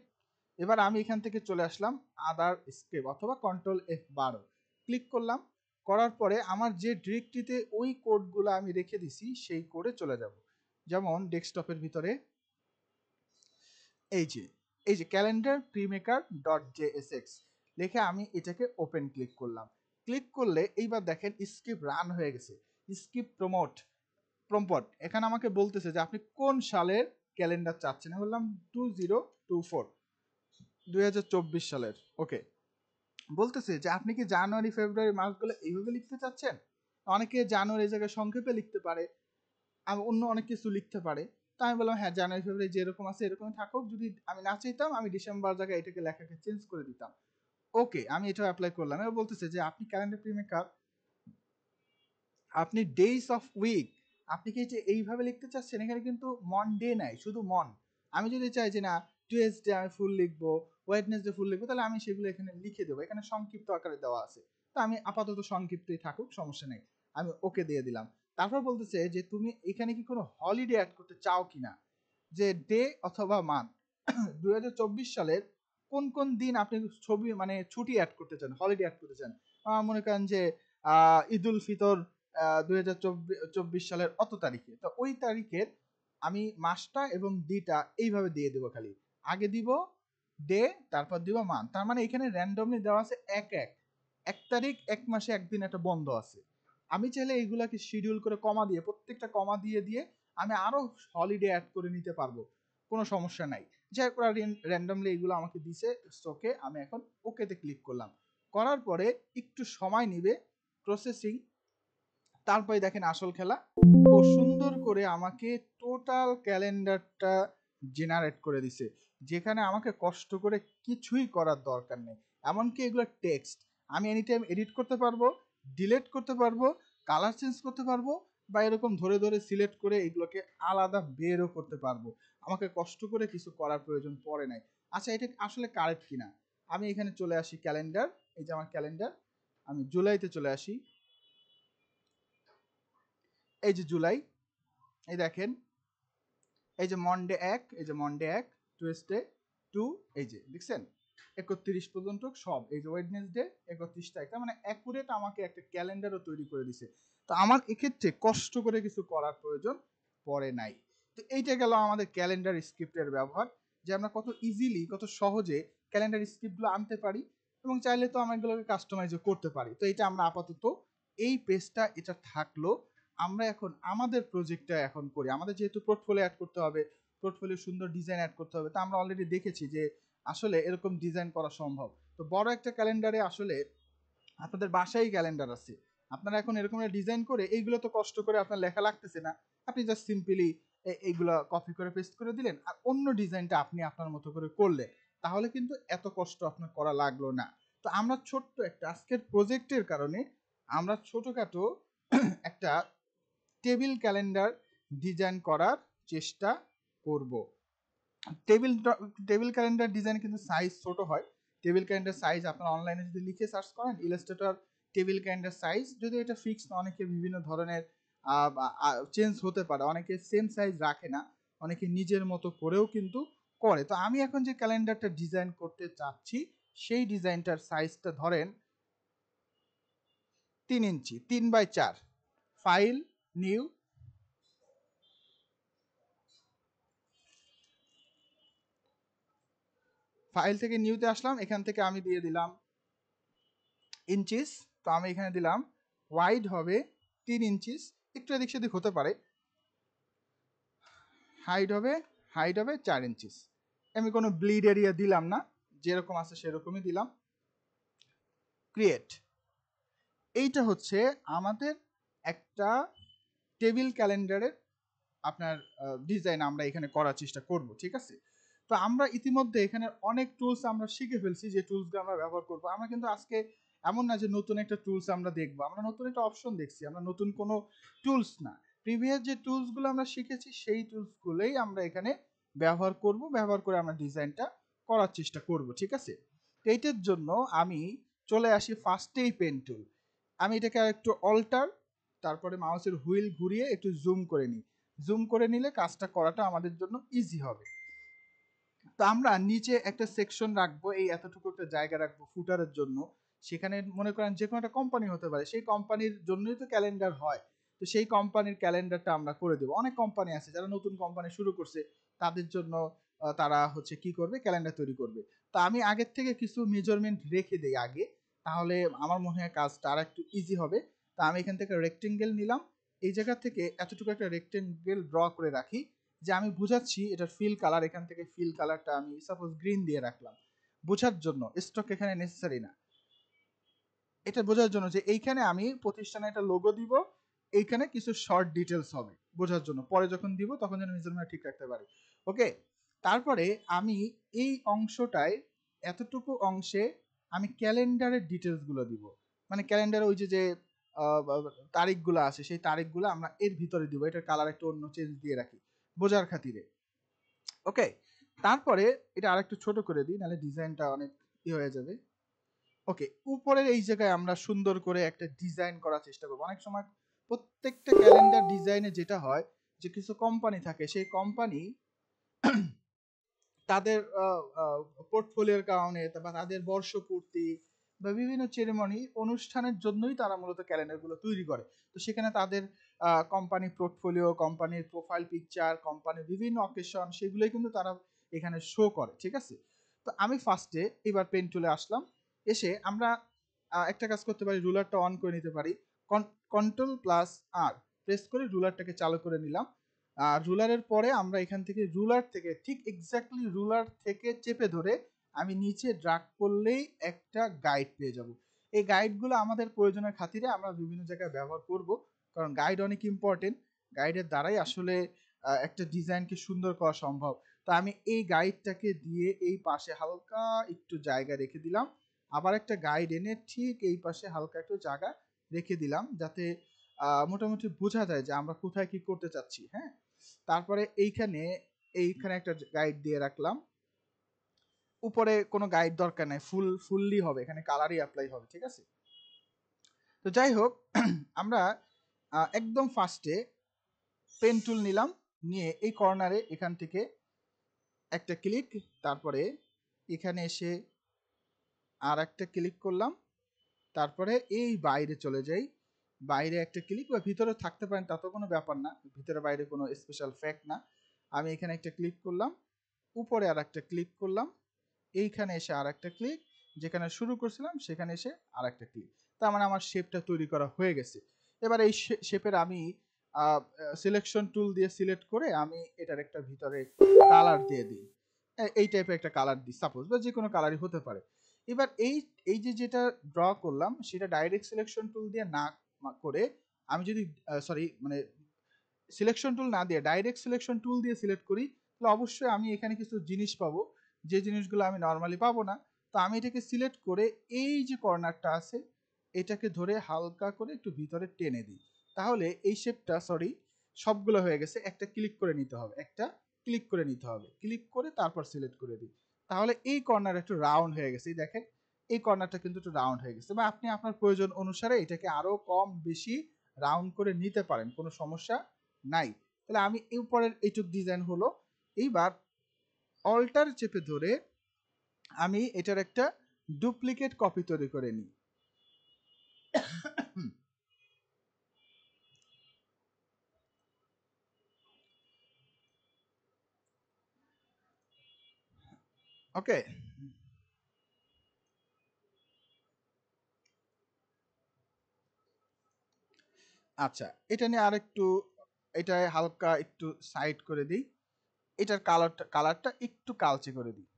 এবার আমি এখান থেকে চলে আসলাম আদার স্কেপ অথবা কন্ট্রোল এফ বারো ক্লিক করলাম করার পরে আমার যে ডিরেক্টরিতে ওই কোডগুলো আমি রেখে দিছি সেই কোডে চলে যাব যেমন ডেস্কটপের ভিতরে এই যে এই যে calendar premaker dot J S X লিখে আমি এটাকে ওপেন ক্লিক করলাম ক্লিক করলে এইবার দেখেন স্কিপ রান হয়ে গেছে স্কিপ প্রমোট প্রম্পট এখানে আমাকে বলতেছে যে আপনি কোন সালের ক্যালেন্ডার চাচ্ছেন বললাম টু জিরো টু ফোর দুই সালের ওকে বলতেছে যে আপনি কি জানুয়ারি ফেব্রুয়ারি মাসগুলো এইভাবে লিখতে চাচ্ছেন অনেকে জানুয়ারি জায়গায় সংক্ষেপে লিখতে পারে অন্য অনেক কিছু লিখতে পারে তো আমি বললাম হ্যাঁ জানুয়ারি ফেব্রুয়ারি যেরকম আছে এরকম থাকুক যদি আমি না চাইতাম আমি ডিসেম্বর জায়গায় এটাকে লেখাকে চেঞ্জ করে দিতাম ওকে আমি এটা অ্যাপ্লাই করলাম এবার বলতেছে যে আপনি ক্যালেন্ডার প্রিমেকার আপনি ডেজ অফ উইক আপনি কি এইভাবে লিখতে চাচ্ছেন এখানে কিন্তু মন ডে নাই শুধু মন আমি যদি চাই যে না টুয়েসডে আমি ফুল লিখবো ওয়েডনেসডে ফুল লিখবো তাহলে আমি সেগুলো এখানে লিখে দেবো এখানে সংক্ষিপ্ত আকারে দেওয়া আছে তো আমি আপাতত সংক্ষিপ্তই থাকুক সমস্যা নেই আমি ওকে দিয়ে দিলাম তারপর বলতেছে যে তুমি এখানে কি কোনো হলিডে অ্যাড করতে চাও কি না যে ডে অথবা মান্থ (coughs) দু সালের কোন কোন দিন আপনি ছবি মানে ছুটি অ্যাড করতে চান হলিডে অ্যাড করতে চান মনে করেন যে ঈদুল ফিতর দুই চব্বিশ সালের অত তারিখে তো ওই তারিখের আমি মাসটা এবং দিটা এইভাবে দিয়ে দেবো খালি আগে দিব ডে তারপর দিব মান তার মানে এখানে র্যান্ডমলি দেওয়া আছে এক এক এক তারিখ এক মাসে একদিন একটা বন্ধ আছে আমি চাইলে এইগুলাকে শিডিউল করে কমা দিয়ে প্রত্যেকটা কমা দিয়ে দিয়ে আমি আরও হলিডে অ্যাড করে নিতে পারবো কোনো সমস্যা নাই যাই হোক ওরা র্যান্ডমলি এগুলো আমাকে দিছে স্টকে আমি এখন ওকেতে ক্লিক করলাম করার পরে একটু সময় নেবে প্রসেসিং তারপরে দেখেন আসল খেলা খুব সুন্দর করে আমাকে টোটাল ক্যালেন্ডারটা জেনারেট করে দিছে যেখানে আমাকে কষ্ট করে কিছুই করার দরকার নেই এমনকি এগুলো টেক্সট আমি এনি টাইম এডিট করতে পারবো ডিলেট করতে পারবো কালার চেঞ্জ করতে পারবো বা এরকম ধরে ধরে সিলেক্ট করে এগুলোকে আলাদা বেরও করতে পারবো আমাকে কষ্ট করে কিছু করার প্রয়োজন পড়ে নাই আচ্ছা এটা আসলে কারেক্ট কিনা আমি এখানে চলে আসি ক্যালেন্ডার এই যে আমার ক্যালেন্ডার আমি জুলাইতে চলে আসি এই যে জুলাই এই দেখেন এই যে মন্ডে এক এই যে মন্ডে এক টুয়েসডে টু এই যে দেখছেন একত্রিশ পর্যন্ত সব এই যে ওয়েডনেসডে একত্রিশ তারিখ তার মানে অ্যাকুরেট আমাকে একটা ক্যালেন্ডারও তৈরি করে দিছে তো আমার এক্ষেত্রে কষ্ট করে কিছু করার প্রয়োজন পড়ে নাই তো এইটা গেল আমাদের ক্যালেন্ডার স্ক্রিপ্টের ব্যবহার যে আমরা কত ইজিলি কত সহজে ক্যালেন্ডার স্ক্রিপ্টগুলো আনতে পারি এবং চাইলে তো আমরা এগুলোকে কাস্টমাইজও করতে পারি তো এটা আমরা আপাতত এই পেজটা এটা থাকলো আমরা এখন আমাদের প্রজেক্টটা এখন করি আমাদের যেহেতু পোর্টফোলিও অ্যাড করতে হবে পোর্টফোলিও সুন্দর ডিজাইন অ্যাড করতে হবে তা আমরা অলরেডি দেখেছি যে আসলে এরকম ডিজাইন করা সম্ভব তো বড় একটা ক্যালেন্ডারে আসলে আপনাদের বাসায় ক্যালেন্ডার আছে আপনারা এখন এরকম ডিজাইন করে এইগুলো তো কষ্ট করে আপনার লেখা লাগতেছে না আপনি জাস্ট সিম্পলি এইগুলো কপি করে পেস্ট করে দিলেন আর অন্য ডিজাইনটা আপনি আপনার মতো করে করলেন তাহলে কিন্তু এত কষ্ট আপনার করা লাগলো না তো আমরা ছোট্ট একটা আজকের প্রজেক্টের কারণে আমরা ছোটোখাটো একটা টেবিল ক্যালেন্ডার ডিজাইন করার চেষ্টা করব টেবিল টেবিল ক্যালেন্ডার ডিজাইন কিন্তু সাইজ ছোট হয় টেবিল ক্যালেন্ডার সাইজ আপনারা অনলাইনে যদি লিখে সার্চ করেন ইলাস্ট্রেটর টেবিল ক্যালেন্ডার সাইজ যদি এটা ফিক্সড অনেকে বিভিন্ন ধরনের চেঞ্জ হতে পারে অনেকে সেম সাইজ রাখে না অনেকে নিজের মতো করেও কিন্তু করে তো আমি এখন যে ক্যালেন্ডারটা ডিজাইন করতে চাচ্ছি সেই ডিজাইনটার সাইজটা ধরেন তিন ইঞ্চি তিন বাই চার ফাইল new ফাইল থেকে নিউতে আসলাম এখান থেকে আমি দিয়ে দিলাম ইঞ্চিস তো আমি এখানে দিলাম ওয়াইড হবে তিন ইঞ্চিস একটু এদিক সেদিক হতে পারে হাইট হবে হাইট হবে চার ইঞ্চিস আমি কোনো ব্লিড এরিয়া দিলাম না যেরকম আছে সেরকমই দিলাম ক্রিয়েট এইটা হচ্ছে আমাদের একটা টেবিল ক্যালেন্ডারের আপনার ডিজাইন আমরা এখানে করার চেষ্টা করব ঠিক আছে তো আমরা ইতিমধ্যে এখানে অনেক টুলস আমরা শিখে ফেলছি যে টুলসগুলো আমরা ব্যবহার করব আমরা কিন্তু আজকে এমন না যে নতুন একটা টুলস আমরা দেখব আমরা নতুন একটা অপশন দেখছি আমরা নতুন কোনো টুলস না প্রিভিয়াস যে টুলসগুলো আমরা শিখেছি সেই টুলসগুলোই আমরা এখানে ব্যবহার করব ব্যবহার করে আমরা ডিজাইনটা করার চেষ্টা করব ঠিক আছে তো এইটার জন্য আমি চলে আসি ফার্স্টেই পেন টুল আমি এটাকে একটু অল্টার তারপরে মাউসের হুইল ঘুরিয়ে একটু জুম করে নিই জুম করে নিলে কাজটা করাটা আমাদের জন্য ইজি হবে তো আমরা নিচে একটা সেকশন রাখবো এই এতটুকু একটা জায়গা রাখবো ফুটারের জন্য সেখানে মনে করেন যে কোনো একটা কোম্পানি হতে পারে সেই কোম্পানির জন্যই তো ক্যালেন্ডার হয় তো সেই কোম্পানির ক্যালেন্ডারটা আমরা করে দেবো অনেক কোম্পানি আছে যারা নতুন কোম্পানি শুরু করছে তাদের জন্য তারা হচ্ছে কি করবে ক্যালেন্ডার তৈরি করবে তো আমি আগের থেকে কিছু মেজারমেন্ট রেখে দেই আগে তাহলে আমার মনে হয় কাজটা আর একটু ইজি হবে তা আমি এখান থেকে রেক্টেঙ্গেল নিলাম এই জায়গা থেকে এতটুকু একটা রেক্টেঙ্গেল ড্র করে রাখি যে আমি বুঝাচ্ছি এটার ফিল কালার এখান থেকে ফিল কালারটা আমি সাপোজ গ্রিন দিয়ে রাখলাম বোঝার জন্য স্টক এখানে নেসেসারি না এটা বোঝার জন্য যে এইখানে আমি প্রতিষ্ঠানে একটা লোগো দিব এইখানে কিছু শর্ট ডিটেলস হবে বোঝার জন্য পরে যখন দিব তখন যেন নিজের মনে ঠিক রাখতে পারি ওকে তারপরে আমি এই অংশটায় এতটুকু অংশে আমি ক্যালেন্ডারের ডিটেলসগুলো দিব মানে ক্যালেন্ডারে ওই যে যে তারিখগুলো আছে সেই তারিখগুলো আমরা এর ভিতরে দিব এটার কালার একটু অন্য চেঞ্জ দিয়ে রাখি বোঝার খাতিরে ওকে তারপরে এটা আরেকটু ছোট করে দিই নাহলে ডিজাইনটা অনেক ই হয়ে যাবে ওকে উপরের এই জায়গায় আমরা সুন্দর করে একটা ডিজাইন করার চেষ্টা করবো অনেক সময় প্রত্যেকটা ক্যালেন্ডার ডিজাইনে যেটা হয় যে কিছু কোম্পানি থাকে সেই কোম্পানি তাদের পোর্টফোলিওর কারণে বা তাদের বর্ষপূর্তি বা বিভিন্ন চেরেমনি অনুষ্ঠানের জন্যই তারা মূলত ক্যালেন্ডারগুলো তৈরি করে তো সেখানে তাদের কোম্পানি পোর্টফোলিও কোম্পানির প্রোফাইল পিকচার কোম্পানির বিভিন্ন অকেশন সেগুলোই কিন্তু তারা এখানে শো করে ঠিক আছে তো আমি ফার্স্টে এবার পেন টুলে আসলাম এসে আমরা একটা কাজ করতে পারি রুলারটা অন করে নিতে পারি কন্ট্রোল প্লাস আর প্রেস করে রুলারটাকে চালু করে নিলাম আর রুলারের পরে আমরা এখান থেকে রুলার থেকে ঠিক এক্স্যাক্টলি রুলার থেকে চেপে ধরে আমি নিচে ড্রাগ করলেই একটা গাইড পেয়ে যাব এই গাইডগুলো আমাদের প্রয়োজনের খাতিরে আমরা বিভিন্ন জায়গায় ব্যবহার করব কারণ গাইড অনেক ইম্পর্টেন্ট গাইডের দ্বারাই আসলে একটা ডিজাইনকে সুন্দর করা সম্ভব তো আমি এই গাইডটাকে দিয়ে এই পাশে হালকা একটু জায়গা রেখে দিলাম আবার একটা গাইড এনে ঠিক এই পাশে হালকা একটু জায়গা রেখে দিলাম যাতে মোটামুটি বোঝা যায় যে আমরা কোথায় কি করতে চাচ্ছি হ্যাঁ তারপরে এইখানে এইখানে একটা গাইড দিয়ে রাখলাম উপরে কোনো গাইড দরকার নাই ফুল ফুললি হবে এখানে কালারই অ্যাপ্লাই হবে ঠিক আছে তো যাই হোক (clears throat) আমরা একদম ফার্স্টে পেন টুল নিলাম নিয়ে এই কর্নারে এখান থেকে একটা ক্লিক তারপরে এখানে এসে আর একটা ক্লিক করলাম তারপরে এই বাইরে চলে যাই বাইরে একটা ক্লিক বা ভিতরে থাকতে পারেন তা তো কোনো ব্যাপার না ভিতরে বাইরে কোনো স্পেশাল ফ্যাক্ট না আমি এখানে একটা ক্লিক করলাম উপরে আর একটা ক্লিক করলাম এইখানে এসে আর একটা ক্লিক যেখানে শুরু করছিলাম সেখানে এসে আর একটা ক্লিক তার মানে আমার শেপটা তৈরি করা হয়ে গেছে এবার এই শেপের আমি সিলেকশন টুল দিয়ে সিলেক্ট করে আমি এটার একটা ভিতরে কালার দিয়ে দিই এই টাইপের একটা কালার দিই সাপোজ বা যে কোনো কালারই হতে পারে এবার এই এই যে যেটা ড্র করলাম সেটা ডাইরেক্ট সিলেকশন টুল দিয়ে না করে আমি যদি সরি মানে সিলেকশন টুল না দিয়ে ডাইরেক্ট সিলেকশন টুল দিয়ে সিলেক্ট করি তাহলে অবশ্যই আমি এখানে কিছু জিনিস পাবো যে জিনিসগুলো আমি নর্মালি পাবো না তো আমি এটাকে সিলেক্ট করে এই যে কর্নারটা আছে এটাকে ধরে হালকা করে একটু ভিতরে টেনে দিই তাহলে এই শেপটা সরি সবগুলো হয়ে গেছে একটা ক্লিক করে নিতে হবে একটা ক্লিক করে নিতে হবে ক্লিক করে তারপর সিলেক্ট করে দিই তাহলে এই কর্নার একটু রাউন্ড হয়ে গেছে দেখেন এই কর্নারটা কিন্তু একটু রাউন্ড হয়ে গেছে বা আপনি আপনার প্রয়োজন অনুসারে এটাকে আরও কম বেশি রাউন্ড করে নিতে পারেন কোনো সমস্যা নাই তাহলে আমি উপরের এইটুক ডিজাইন হলো এইবার অল্টার চেপে ধরে আমি এটার একটা ডুপ্লিকেট কপি তৈরি করে নিই ওকে আচ্ছা এটা নিয়ে আর একটু এটা হালকা একটু সাইড করে দিই এটার কালারটা কালারটা একটু কালচে করে দিই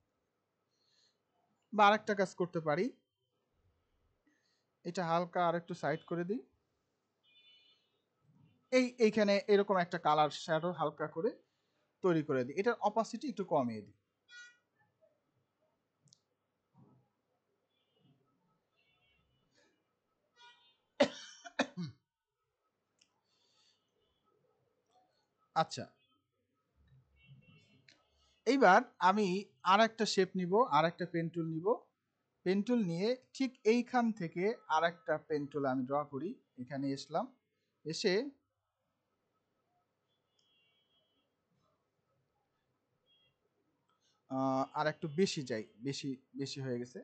বা আরেকটা কাজ করতে পারি এটা হালকা আর একটু সাইড করে দিই এই এইখানে এরকম একটা কালার শ্যাডো হালকা করে তৈরি করে দিই এটার অপাসিটি একটু কমিয়ে দিই আচ্ছা এইবার আমি আর একটা শেপ নিব আর একটা পেন্টুল নিব পেন্টুল নিয়ে ঠিক এইখান থেকে আর একটা পেন্টুল আমি ড্র করি এখানে এসলাম এসে আর একটু বেশি যাই বেশি বেশি হয়ে গেছে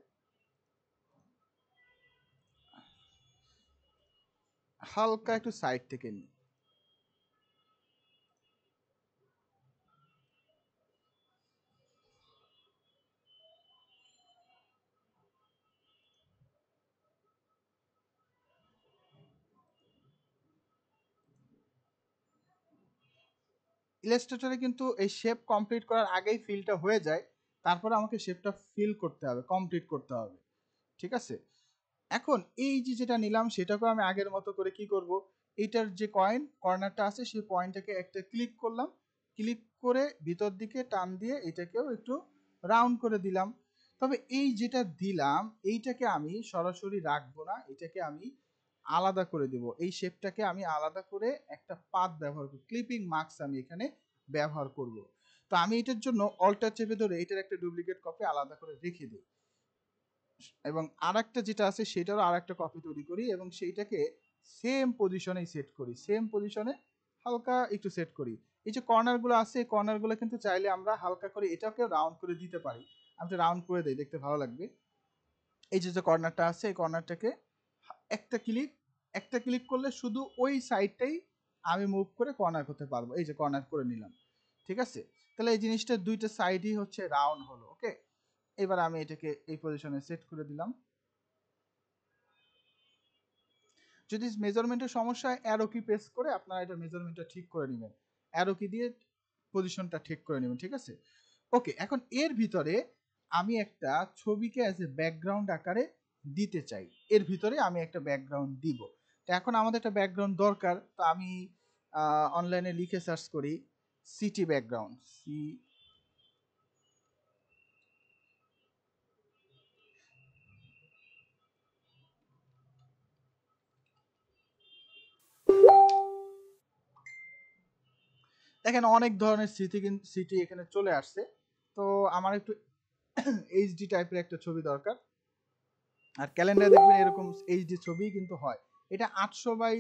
হালকা একটু সাইড থেকে নিই ইলাস্ট্রেটরে কিন্তু এই শেপ কমপ্লিট করার আগেই ফিলটা হয়ে যায় তারপরে আমাকে শেপটা ফিল করতে হবে কমপ্লিট করতে হবে ঠিক আছে এখন এই যে যেটা নিলাম সেটাকে আমি আগের মতো করে কি করব এটার যে কয়েন কর্নারটা আছে সেই পয়েন্টটাকে একটা ক্লিক করলাম ক্লিক করে ভিতর দিকে টান দিয়ে এটাকেও একটু রাউন্ড করে দিলাম তবে এই যেটা দিলাম এইটাকে আমি সরাসরি রাখবো না এটাকে আমি আলাদা করে দেব এই শেপটাকে আমি আলাদা করে একটা পাত ব্যবহার করব ক্লিপিং মার্কস আমি এখানে ব্যবহার করব তো আমি এটার জন্য অল্টার চেপে ধরে এটার একটা ডুপ্লিকেট কপি আলাদা করে রেখে দিই এবং আর একটা যেটা আছে সেটারও আরেকটা কপি তৈরি করি এবং সেইটাকে সেম পজিশনেই সেট করি সেম পজিশনে হালকা একটু সেট করি এই যে কর্নারগুলো আছে এই কর্নারগুলো কিন্তু চাইলে আমরা হালকা করে এটাকে রাউন্ড করে দিতে পারি আমি তো রাউন্ড করে দিই দেখতে ভালো লাগবে এই যে যে কর্নারটা আছে এই কর্নারটাকে একটা ক্লিক একটা ক্লিক করলে শুধু ওই সাইডটাই আমি মুভ করে কর্নার করতে পারবো এই যে কর্নার করে নিলাম ঠিক আছে তাহলে এই জিনিসটা দুইটা সাইডই হচ্ছে রাউন্ড হলো ওকে এবার আমি এটাকে এই পজিশনে সেট করে দিলাম যদি মেজারমেন্টের সমস্যা হয় অ্যারো কি প্রেস করে আপনারা এটা মেজারমেন্টটা ঠিক করে নেবেন অ্যারো কি দিয়ে পজিশনটা ঠিক করে নেবেন ঠিক আছে ওকে এখন এর ভিতরে আমি একটা ছবিকে অ্যাজ এ ব্যাকগ্রাউন্ড আকারে দিতে চাই এর ভিতরে আমি একটা ব্যাকগ্রাউন্ড দিব এখন আমাদের একটা ব্যাকগ্রাউন্ড দরকার তো আমি অনলাইনে লিখে সার্চ করি সিটি ব্যাকগ্রাউন্ড সি এখানে অনেক ধরনের স্মৃতি সিটি এখানে চলে আসছে তো আমার একটু (coughs) এইচডি টাইপের একটা ছবি দরকার আর ক্যালেন্ডার দেখবেন এরকম এইচডি ছবি কিন্তু হয় এটা আটশো বাই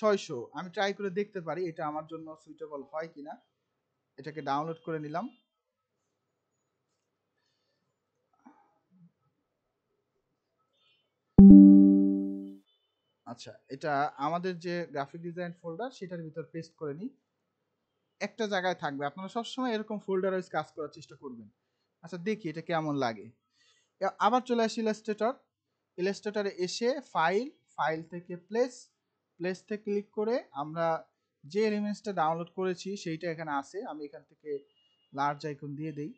ছয়শো আমি ট্রাই করে দেখতে পারি এটা আমার জন্য সুইটেবল হয় কিনা এটাকে ডাউনলোড করে নিলাম আচ্ছা এটা আমাদের যে গ্রাফিক ডিজাইন ফোল্ডার সেটার ভিতর পেস্ট করে নি একটা জায়গায় থাকবে আপনারা সবসময় এরকম ফোল্ডার ওয়াইজ কাজ করার চেষ্টা করবেন আচ্ছা দেখি এটা কেমন লাগে আবার চলে আসি ইলাস্ট্রেটর ইলাস্ট্রেটরে এসে ফাইল ফাইল থেকে প্লেস প্লেসতে ক্লিক করে আমরা যে ইমেজটা ডাউনলোড করেছি সেইটা এখানে আছে আমি এখান থেকে লার্জ আইকন দিয়ে দেই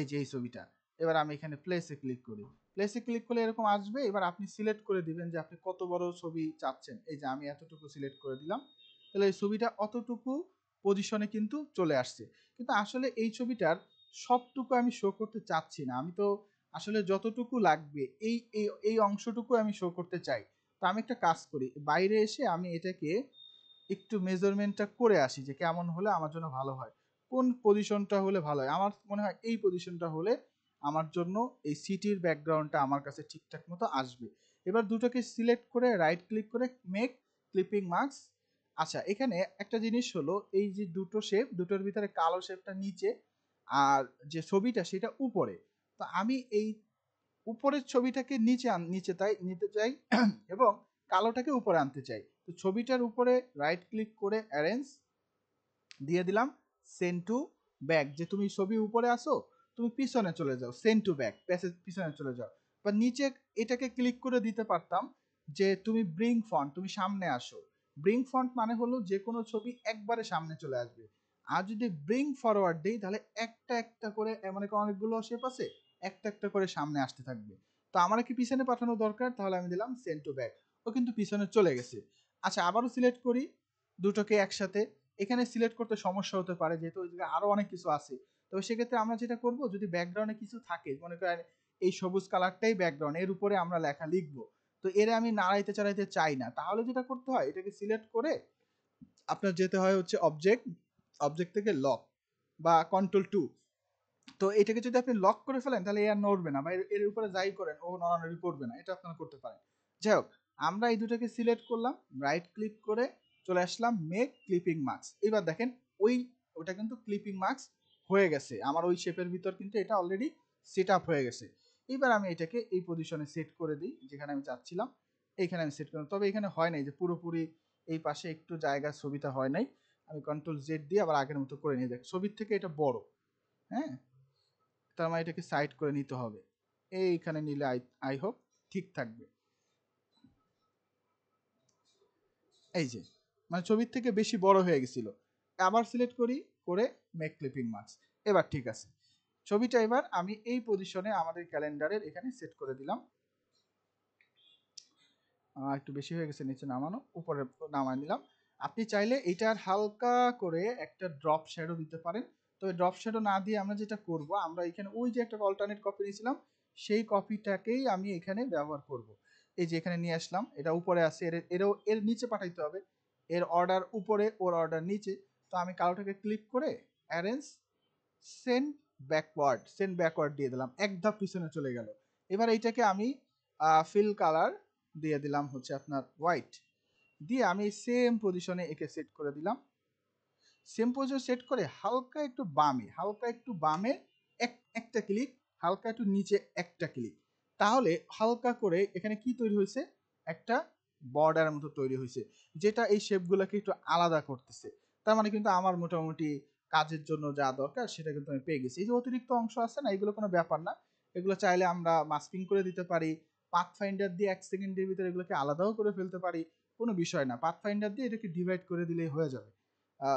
এই যে এই ছবিটা এবার আমি এখানে প্লেসে ক্লিক করি প্লেসে ক্লিক করলে এরকম আসবে এবার আপনি সিলেক্ট করে দিবেন যে আপনি কত বড় ছবি চাচ্ছেন এই যে আমি এতটুকু সিলেক্ট করে দিলাম তাহলে এই ছবিটা অতটুকু পজিশনে কিন্তু চলে আসছে কিন্তু আসলে এই ছবিটার সবটুকু আমি শো করতে চাচ্ছি না আমি তো আসলে যতটুকু লাগবে এই এই অংশটুকু আমি শো করতে চাই তো আমি একটা কাজ করি বাইরে এসে আমি এটাকে একটু মেজারমেন্টটা করে আসি যে কেমন হলে আমার জন্য ভালো হয় কোন পজিশনটা হলে ভালো হয় আমার মনে হয় এই পজিশনটা হলে আমার জন্য এই সিটির ব্যাকগ্রাউন্ডটা আমার কাছে ঠিকঠাক মতো আসবে এবার দুটোকে সিলেক্ট করে রাইট ক্লিক করে মেক ক্লিপিং মার্কস আচ্ছা এখানে একটা জিনিস হলো এই যে দুটো শেপ দুটোর ভিতরে কালো শেপটা নিচে আর যে ছবিটা সেটা উপরে তো আমি এই উপরের ছবিটাকে নিচে নিচে তাই নিতে চাই (clears throat) এবং কালোটাকে উপরে আনতে চাই তো ছবিটার উপরে রাইট ক্লিক করে অ্যারেঞ্জ দিয়ে দিলাম সেন্ট টু ব্যাক যে তুমি ছবি উপরে আসো তুমি পিছনে চলে যাও সেন্ট টু ব্যাক প্যাসেজ পিছনে চলে যাও বা নিচে এটাকে ক্লিক করে দিতে পারতাম যে তুমি ব্রিং ফন্ট তুমি সামনে আসো ব্রিং ফন্ট মানে হলো যে কোনো ছবি একবারে সামনে চলে আসবে আর যদি ব্রিং ফরওয়ার্ড দিই তাহলে একটা একটা করে এমন অনেকগুলো শেপ আছে একটা একটা করে সামনে আসতে থাকবে তো আমার কি পিছনে পাঠানো দরকার তাহলে আমি দিলাম সেন্ট টু ব্যাক ও কিন্তু পিছনে চলে গেছে আচ্ছা আবারও সিলেক্ট করি দুটোকে একসাথে এখানে সিলেক্ট করতে সমস্যা হতে পারে যেহেতু ওই জায়গায় আরও অনেক কিছু আছে তো সেক্ষেত্রে আমরা যেটা করব যদি ব্যাকগ্রাউন্ডে কিছু থাকে মনে করেন এই সবুজ কালারটাই ব্যাকগ্রাউন্ড এর উপরে আমরা লেখা লিখবো তো এর আমি নাড়াইতে চাড়াইতে চাই না তাহলে যেটা করতে হয় এটাকে সিলেক্ট করে আপনার যেতে হয় হচ্ছে অবজেক্ট অবজেক্ট থেকে লক বা কন্ট্রোল টু তো এটাকে যদি আপনি লক করে ফেলেন তাহলে এ আর নড়বে না বা এর উপরে যাই করেন ও নড়ানড়ি করবে না এটা আপনারা করতে পারেন যাই হোক আমরা এই দুটোকে সিলেক্ট করলাম রাইট ক্লিক করে চলে আসলাম মেক ক্লিপিং মার্কস এবার দেখেন ওই ওটা কিন্তু ক্লিপিং মার্কস হয়ে গেছে আমার ওই শেপের ভিতর কিন্তু এটা অলরেডি সেট আপ হয়ে গেছে এবার আমি এটাকে এই পজিশনে সেট করে দিই যেখানে আমি চাচ্ছিলাম এইখানে আমি সেট করলাম তবে এখানে হয় নাই যে পুরোপুরি এই পাশে একটু জায়গা ছবিটা হয় নাই আমি কন্ট্রোল জেড দিয়ে আবার আগের মতো করে নিয়ে যাই ছবির থেকে এটা বড় হ্যাঁ তার মানে এটাকে সাইড করে নিতে হবে এইখানে নিলে আই আই হোপ ঠিক থাকবে এই যে মানে ছবির থেকে বেশি বড় হয়ে গেছিল আবার সিলেক্ট করি করে মেক ক্লিপিং মার্কস এবার ঠিক আছে ছবিটা এবার আমি এই পজিশনে আমাদের ক্যালেন্ডারের এখানে সেট করে দিলাম একটু বেশি হয়ে গেছে নিচে নামানো উপরে নামায় নিলাম আপনি চাইলে এটার হালকা করে একটা ড্রপ শ্যাডো দিতে পারেন তো ড্রপ শ্যাডো না দিয়ে আমরা যেটা করব আমরা এখানে ওই যে একটা অল্টারনেট কপি নিয়েছিলাম সেই কপিটাকেই আমি এখানে ব্যবহার করব। এই যে এখানে নিয়ে আসলাম এটা উপরে আছে এর এরও এর নিচে পাঠাইতে হবে এর অর্ডার উপরে ওর অর্ডার নিচে তো আমি কালোটাকে ক্লিক করে arrange send backward send backward দিয়ে দিলাম এক ধাপ পিছনে চলে গেল এবার এইটাকে আমি ফিল কালার দিয়ে দিলাম হচ্ছে আপনার হোয়াইট দিয়ে আমি সেম পজিশনে একে সেট করে দিলাম সেম পোজে সেট করে হালকা একটু বামে হালকা একটু বামে এক একটা ক্লিক হালকা একটু নিচে একটা ক্লিক তাহলে হালকা করে এখানে কি তৈরি হয়েছে একটা বর্ডার মতো তৈরি হয়েছে যেটা এই শেপগুলোকে একটু আলাদা করতেছে তার মানে কিন্তু আমার মোটামুটি কাজের জন্য যা দরকার সেটা কিন্তু আমি পেয়ে গেছি এই যে অতিরিক্ত অংশ আছে না এগুলো কোনো ব্যাপার না এগুলো চাইলে আমরা মাস্কিং করে দিতে পারি পাথ ফাইন্ডার দিয়ে এক সেকেন্ডের ভিতরে এগুলোকে আলাদাও করে ফেলতে পারি কোনো বিষয় না পাথ ফাইন্ডার দিয়ে এটাকে ডিভাইড করে দিলেই হয়ে যাবে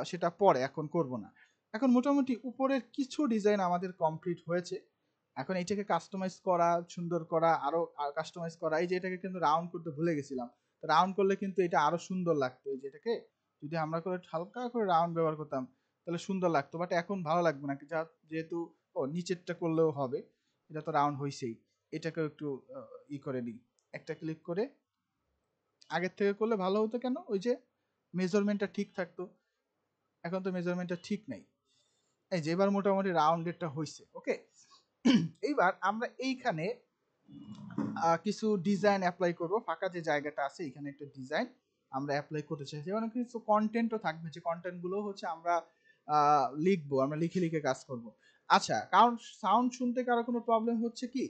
সেটা পরে এখন করব না এখন মোটামুটি উপরের কিছু ডিজাইন আমাদের কমপ্লিট হয়েছে এখন এইটাকে কাস্টমাইজ করা সুন্দর করা আরও কাস্টমাইজ করা এই যে এটাকে কিন্তু রাউন্ড করতে ভুলে গেছিলাম তো রাউন্ড করলে কিন্তু এটা আরও সুন্দর লাগতো এই যেটাকে যদি আমরা করে হালকা করে রাউন্ড ব্যবহার করতাম তাহলে সুন্দর লাগতো বাট এখন ভালো লাগবে না যা যেহেতু ও নিচেরটা করলেও হবে এটা তো রাউন্ড হয়েছেই এটাকে একটু ই করে নিই একটা ক্লিক করে আগের থেকে করলে ভালো হতো কেন ওই যে মেজারমেন্টটা ঠিক থাকতো এখন তো মেজারমেন্টটা ঠিক নাই এই যে এবার মোটামুটি রাউন্ডেডটা হয়েছে ওকে এইবার আমরা এইখানে কিছু ডিজাইন অ্যাপ্লাই করব ফাঁকা যে জায়গাটা আছে এখানে একটা ডিজাইন আমরা অ্যাপ্লাই করতে চাইছি যেমন কিছু কন্টেন্টও থাকবে যে কন্টেন্টগুলো হচ্ছে আমরা লিখবো আমরা লিখে লিখে কাজ করব আচ্ছা কারণ সাউন্ড শুনতে কারো কোনো প্রবলেম হচ্ছে কি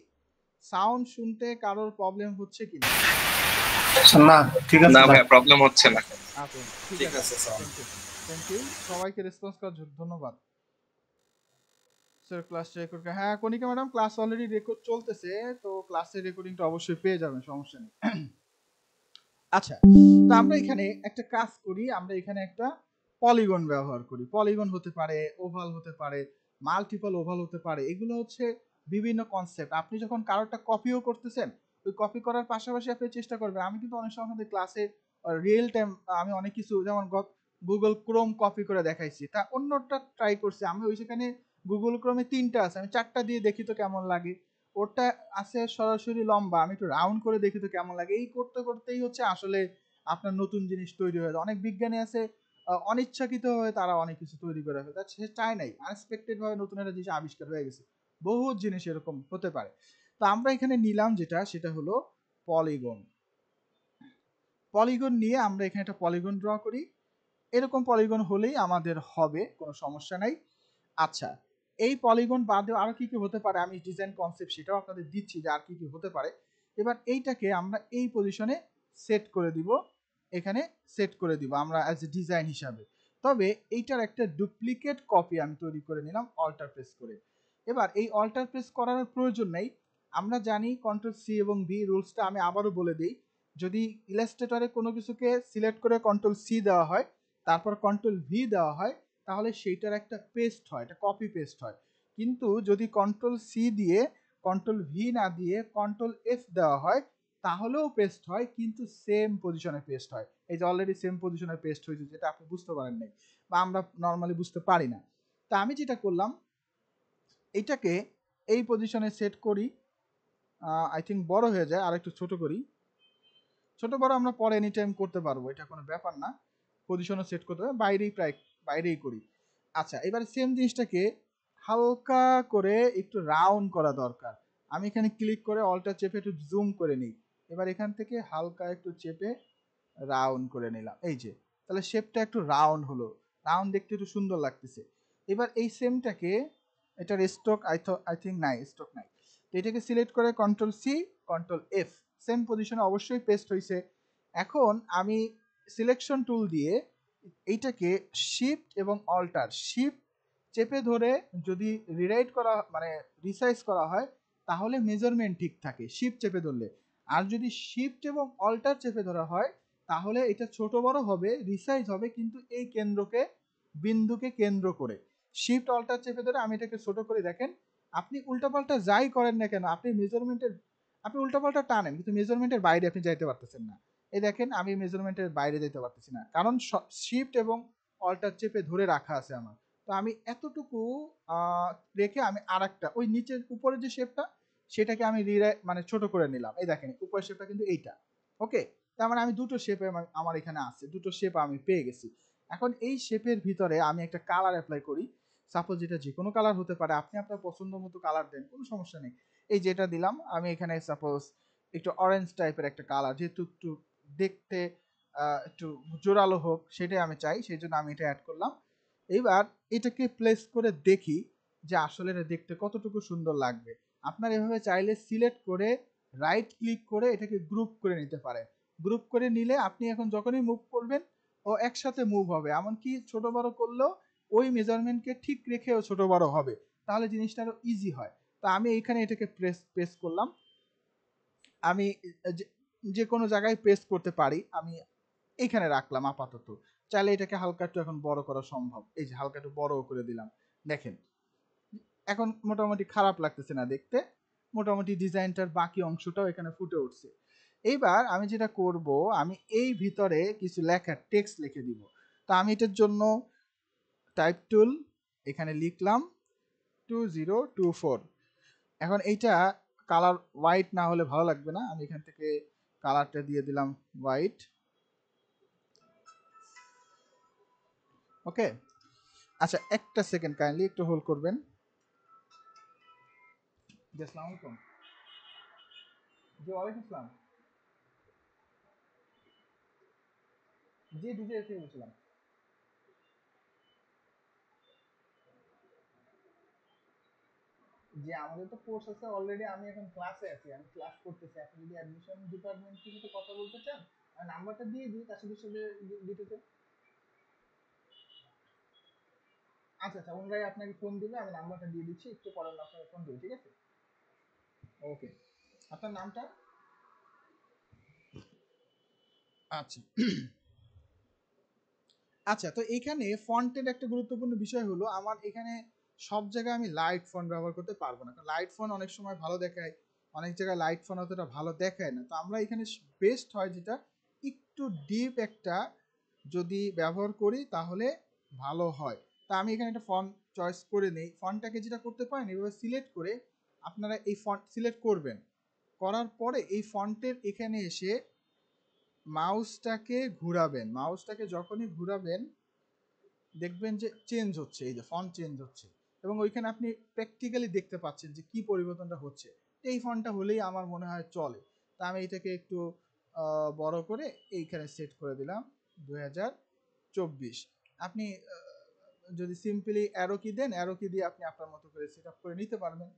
সাউন্ড শুনতে কারোর প্রবলেম হচ্ছে কি না ঠিক আছে না ভাই প্রবলেম হচ্ছে না ঠিক আছে থ্যাংক ইউ সবাইকে রেসপন্স করার জন্য ধন্যবাদ স্যার ক্লাস রেকর্ড হ্যাঁ Konika madam class already record চলতেছে তো ক্লাসের রেকর্ডিংটা অবশ্যই পেয়ে যাবেন সমস্যা নেই আচ্ছা তো আমরা এখানে একটা কাজ করি আমরা এখানে একটা পলিগন ব্যবহার করি পলিগন হতে পারে ওভাল হতে পারে মাল্টিপল ওভাল হতে পারে এগুলো হচ্ছে বিভিন্ন কনসেপ্ট আপনি যখন কারোরটা কপিও করতেছেন ওই কপি করার পাশাপাশি আপনি চেষ্টা করবেন আমি কিন্তু অনেক সময় আমাদের ক্লাসে রিয়েল টাইম আমি অনেক কিছু যেমন গত গুগল ক্রোম কপি করে দেখাইছি তা অন্যটা ট্রাই করছি আমি ওই সেখানে গুগল ক্রোমে তিনটা আছে আমি চারটা দিয়ে দেখি তো কেমন লাগে ওটা আছে সরাসরি লম্বা আমি একটু রাউন্ড করে দেখি তো কেমন লাগে এই করতে করতেই হচ্ছে আসলে আপনার নতুন জিনিস তৈরি হয়ে যায় অনেক বিজ্ঞানী আছে অনিচ্ছাকৃত হয়ে তারা অনেক কিছু তৈরি করে ফেলে সে চায় নাই আনএক্সপেক্টেড ভাবে নতুন একটা জিনিস আবিষ্কার হয়ে গেছে বহু জিনিস এরকম হতে পারে তো আমরা এখানে নিলাম যেটা সেটা হলো পলিগন পলিগন নিয়ে আমরা এখানে একটা পলিগন ড্র করি এরকম পলিগন হলেই আমাদের হবে কোনো সমস্যা নাই আচ্ছা এই পলিগন বাদেও আরও কী কী হতে পারে আমি ডিজাইন কনসেপ্ট সেটাও আপনাদের দিচ্ছি যে আর কী কী হতে পারে এবার এইটাকে আমরা এই পজিশনে সেট করে দিব এখানে সেট করে দিব আমরা অ্যাজ এ ডিজাইন হিসাবে তবে এইটার একটা ডুপ্লিকেট কপি আমি তৈরি করে নিলাম অল্টার প্রেস করে এবার এই অল্টার প্রেস করার প্রয়োজন নেই আমরা জানি কন্ট্রোল সি এবং বি রুলসটা আমি আবারও বলে দিই যদি ইলাস্ট্রেটরে কোনো কিছুকে সিলেক্ট করে কন্ট্রোল সি দেওয়া হয় তারপর কন্ট্রোল ভি দেওয়া হয় তাহলে সেইটার একটা পেস্ট হয় এটা কপি পেস্ট হয় কিন্তু যদি কন্ট্রোল সি দিয়ে কন্ট্রোল ভি না দিয়ে কন্ট্রোল এফ দেওয়া হয় তাহলেও পেস্ট হয় কিন্তু সেম পজিশনে পেস্ট হয় এই যে অলরেডি সেম পজিশনে পেস্ট হয়েছে যেটা আপনি বুঝতে পারেন নাই বা আমরা নর্মালি বুঝতে পারি না তা আমি যেটা করলাম এটাকে এই পজিশনে সেট করি আই থিঙ্ক বড় হয়ে যায় আর একটু ছোট করি ছোট বড় আমরা পরে এনি টাইম করতে পারবো এটা কোনো ব্যাপার না পজিশনও সেট করতে পারি বাইরেই প্রায় বাইরেই করি আচ্ছা এবার সেম জিনিসটাকে হালকা করে একটু রাউন্ড করা দরকার আমি এখানে ক্লিক করে অলটা চেপে একটু জুম করে নিই এবার এখান থেকে হালকা একটু চেপে রাউন্ড করে নিলাম এই যে তাহলে শেপটা একটু রাউন্ড হলো রাউন্ড দেখতে একটু সুন্দর লাগতেছে এবার এই সেমটাকে এটার স্টক আই আই থিঙ্ক নাই স্টক নাই তো এটাকে সিলেক্ট করে control C control F same পজিশনে অবশ্যই পেস্ট হয়েছে এখন আমি সিলেকশন টুল দিয়ে এইটাকে শিফট এবং অল্টার শিফট চেপে ধরে যদি রিরাইট করা মানে রিসাইজ করা হয় তাহলে মেজারমেন্ট ঠিক থাকে শিফট চেপে ধরলে আর যদি শিফট এবং অল্টার চেপে ধরা হয় তাহলে এটা ছোট বড় হবে রিসাইজ হবে কিন্তু এই কেন্দ্রকে বিন্দুকে কেন্দ্র করে শিফট অল্টার চেপে ধরে আমি এটাকে ছোট করে দেখেন আপনি উল্টাপাল্টা যাই করেন না কেন আপনি মেজারমেন্টের আপনি উল্টাপাল্টা টানেন কিন্তু মেজারমেন্টের বাইরে আপনি যাইতে পারতেছেন না এই দেখেন আমি মেজারমেন্টের বাইরে যেতে পারতেছি না কারণ শিফট এবং অল্টার চেপে ধরে রাখা আছে আমার তো আমি এতটুকু রেখে আমি আর একটা ওই নিচের উপরে যে শেপটা সেটাকে আমি রিরাই মানে ছোট করে নিলাম এই দেখেন উপরের শেপটা কিন্তু এইটা ওকে তার মানে আমি দুটো শেপে আমার এখানে আছে দুটো শেপ আমি পেয়ে গেছি এখন এই শেপের ভিতরে আমি একটা কালার অ্যাপ্লাই করি সাপোজ যেটা যে কোনো কালার হতে পারে আপনি আপনার পছন্দ মতো কালার দেন কোনো সমস্যা নেই এই যেটা দিলাম আমি এখানে সাপোজ একটু অরেঞ্জ টাইপের একটা কালার যেহেতু একটু দেখতে একটু জোরালো হোক সেটাই আমি চাই সেই জন্য আমি এটা অ্যাড করলাম এইবার এটাকে প্লেস করে দেখি যে আসলে এটা দেখতে কতটুকু সুন্দর লাগবে আপনার এভাবে চাইলে সিলেক্ট করে রাইট ক্লিক করে এটাকে গ্রুপ করে নিতে পারে গ্রুপ করে নিলে আপনি এখন যখনই মুভ করবেন ও একসাথে মুভ হবে এমনকি ছোট বড় করলেও ওই মেজারমেন্টকে ঠিক রেখেও ছোট বড় হবে তাহলে জিনিসটা আরও ইজি হয় তা আমি এইখানে এটাকে প্রেস প্রেস করলাম আমি যে কোনো জায়গায় পেস্ট করতে পারি আমি এখানে রাখলাম আপাতত চাইলে এটাকে হালকা একটু এখন বড় করা সম্ভব এই যে হালকা একটু বড় করে দিলাম দেখেন এখন মোটামুটি খারাপ লাগতেছে না দেখতে মোটামুটি ডিজাইনটার বাকি অংশটাও এখানে ফুটে উঠছে এইবার আমি যেটা করব আমি এই ভিতরে কিছু লেখা টেক্সট লিখে দিব তো আমি এটার জন্য টাইপ টুল এখানে লিখলাম টু জিরো টু ফোর এখন এইটা কালার হোয়াইট না হলে ভালো লাগবে না আমি এখান থেকে কালারটা দিয়ে দিলাম হোয়াইট ওকে আচ্ছা একটা সেকেন্ড কাইন্ডলি একটু হোল্ড করবেন জি জি ওয়ালাইকুম আসসালাম জি ডিজে বলছিলাম যে আমাদের তো কোর্স আছে অলরেডি আমি এখন ক্লাসে আছি আমি ক্লাস করতেছি আপনি যদি অ্যাডমিশন ডিপার্টমেন্টের সাথে কথা বলতে চান নাম্বারটা দিয়ে দিই তার সাথে সাথে দিতে চান আচ্ছা আচ্ছা ওনারাই আপনাকে ফোন দিবে আমি নাম্বারটা দিয়ে দিচ্ছি একটু পরে আপনাকে ফোন দেবে ঠিক আছে ওকে আপনার নামটা আচ্ছা আচ্ছা তো এখানে ফন্টের একটা গুরুত্বপূর্ণ বিষয় হলো আমার এখানে সব জায়গায় আমি লাইট ফোন ব্যবহার করতে পারবো না কারণ লাইট ফোন অনেক সময় ভালো দেখায় অনেক জায়গায় লাইট ফোন অতটা ভালো দেখায় না তো আমরা এখানে বেস্ট হয় যেটা একটু ডিপ একটা যদি ব্যবহার করি তাহলে ভালো হয় তা আমি এখানে একটা ফন্ট চয়েস করে নিই ফন্টটাকে যেটা করতে পারেন এভাবে সিলেক্ট করে আপনারা এই ফন্ট সিলেক্ট করবেন করার পরে এই ফন্টের এখানে এসে মাউসটাকে ঘুরাবেন মাউসটাকে যখনই ঘুরাবেন দেখবেন যে চেঞ্জ হচ্ছে এই যে ফন্ট চেঞ্জ হচ্ছে এবং ওইখানে আপনি প্র্যাকটিক্যালি দেখতে পাচ্ছেন যে কি পরিবর্তনটা হচ্ছে এই ফোনটা হলেই আমার মনে হয় চলে তা আমি এটাকে একটু বড় করে এইখানে সেট করে দিলাম দুই আপনি যদি সিম্পলি অ্যারো কি দেন অ্যারো কি দিয়ে আপনি আপনার মতো করে সেট করে নিতে পারবেন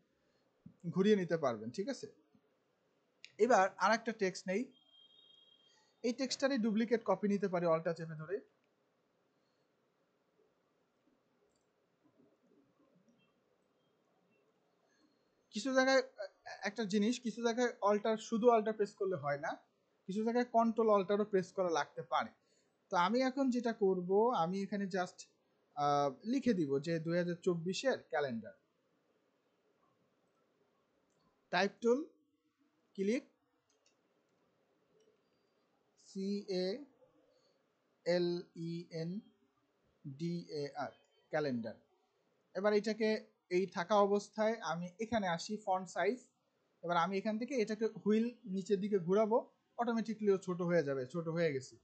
ঘুরিয়ে নিতে পারবেন ঠিক আছে এবার আর একটা টেক্সট নেই এই টেক্সটারই ডুপ্লিকেট কপি নিতে পারি অল্টা চেপে ধরে কিছু জায়গায় একটা জিনিস কিছু জায়গায় অল্টার শুধু অল্টার প্রেস করলে হয় না কিছু জায়গায় কন্ট্রোল অল্টারও প্রেস করা লাগতে পারে তো আমি এখন যেটা করব আমি এখানে জাস্ট লিখে দিব যে দুই হাজার চব্বিশের calendar type tool click C A L E N D A R calendar এবার এটাকে এই থাকা অবস্থায় আমি এখানে আসি ফন্ট সাইজ এবার আমি এখান থেকে এটাকে হুইল নিচের দিকে ঘুরাবো অটোমেটিকলিও ছোট হয়ে যাবে ছোট হয়ে গেছে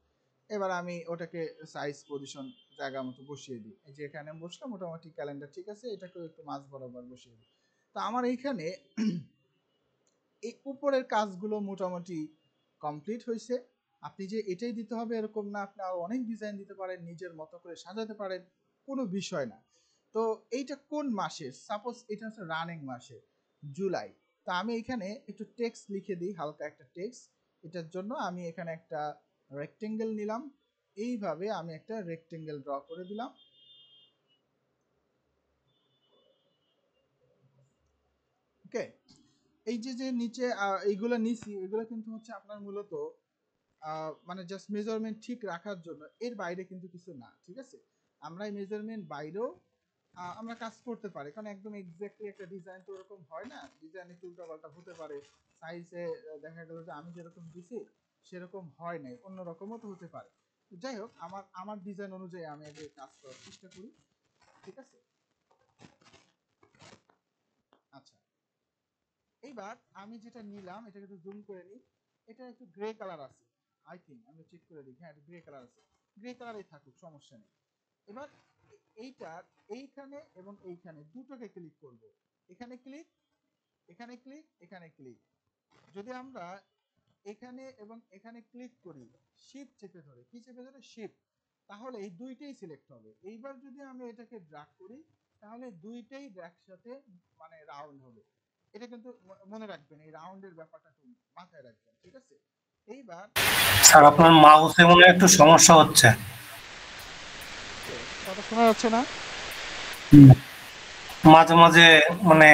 এবার আমি ওটাকে সাইজ পজিশন জায়গা মতো বসিয়ে দিই এই যে এখানে বসলাম মোটামুটি ক্যালেন্ডার ঠিক আছে এটাকে একটু মাছ বরাবর বসিয়ে দিই তো আমার এইখানে এই উপরের কাজগুলো মোটামুটি কমপ্লিট হয়েছে আপনি যে এটাই দিতে হবে এরকম না আপনি আরও অনেক ডিজাইন দিতে পারেন নিজের মতো করে সাজাতে পারেন কোনো বিষয় না তো এইটা কোন মাসের সাপোজ এটা হচ্ছে রানিং মাসে জুলাই তো আমি এখানে একটু টেক্স লিখে দিই হালকা একটা টেক্স এটার জন্য আমি এখানে একটা রেক্টেঙ্গেল নিলাম এইভাবে আমি একটা রেক্টেঙ্গেল ড্র করে দিলাম ওকে এই যে যে নিচে এইগুলো নিছি এগুলো কিন্তু হচ্ছে আপনার মূলত মানে জাস্ট মেজারমেন্ট ঠিক রাখার জন্য এর বাইরে কিন্তু কিছু না ঠিক আছে আমরা এই মেজারমেন্ট বাইরেও আমরা কাজ করতে পারি কারণ একদম এক্স্যাক্টলি একটা ডিজাইন তো ওরকম হয় না ডিজাইন একটু উল্টাপাল্টা হতে পারে সাইজে দেখা গেল যে আমি যেরকম দিছি সেরকম হয় নাই অন্য রকমও তো হতে পারে যাই হোক আমার আমার ডিজাইন অনুযায়ী আমি আগে কাজ করার চেষ্টা করি ঠিক আছে আচ্ছা এইবার আমি যেটা নিলাম এটা কিন্তু জুম করে নিই এটা একটু গ্রে কালার আছে আই থিঙ্ক আমি চেক করে দেখি হ্যাঁ গ্রে কালার আছে গ্রে কালারই থাকুক সমস্যা নেই এবার এইটার এইখানে এবং এইখানে দুটোকে ক্লিক করব এখানে ক্লিক এখানে ক্লিক এখানে ক্লিক যদি আমরা এখানে এবং এখানে ক্লিক করি শিপ চেপে ধরে কি চেপে ধরে শিপ তাহলে এই দুইটাই সিলেক্ট হবে এইবার যদি আমি এটাকে ড্রাগ করি তাহলে দুইটাই সাথে মানে রাউন্ড হবে এটা কিন্তু মনে রাখবেন এই রাউন্ডের ব্যাপারটা মাথায় রাখবেন ঠিক আছে এইবার স্যার আপনার মাউসে মনে একটু সমস্যা হচ্ছে মাঝে মাঝে মানে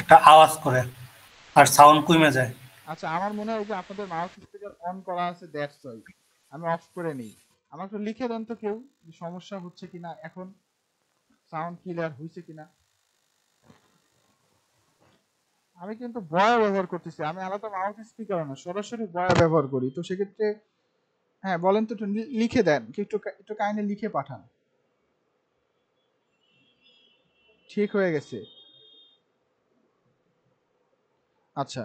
একটা আওয়াজ করে আর সাউন্ড কমে যায় আচ্ছা আমার মনে হয় যে আপনাদের মাউস স্পিকার অন করা আছে দ্যাটস ওয়াই আমি অফ করে নেই আমাকে লিখে দেন তো কেউ সমস্যা হচ্ছে কিনা এখন সাউন্ড ক্লিয়ার হয়েছে কিনা আমি কিন্তু বয়া ব্যবহার করতেছি আমি আলাদা মাউথ স্পিকার না সরাসরি বয়া ব্যবহার করি তো সেক্ষেত্রে হ্যাঁ বলেন তো লিখে দেন একটু একটু কাইন্ডলি লিখে পাঠান ঠিক হয়ে গেছে আচ্ছা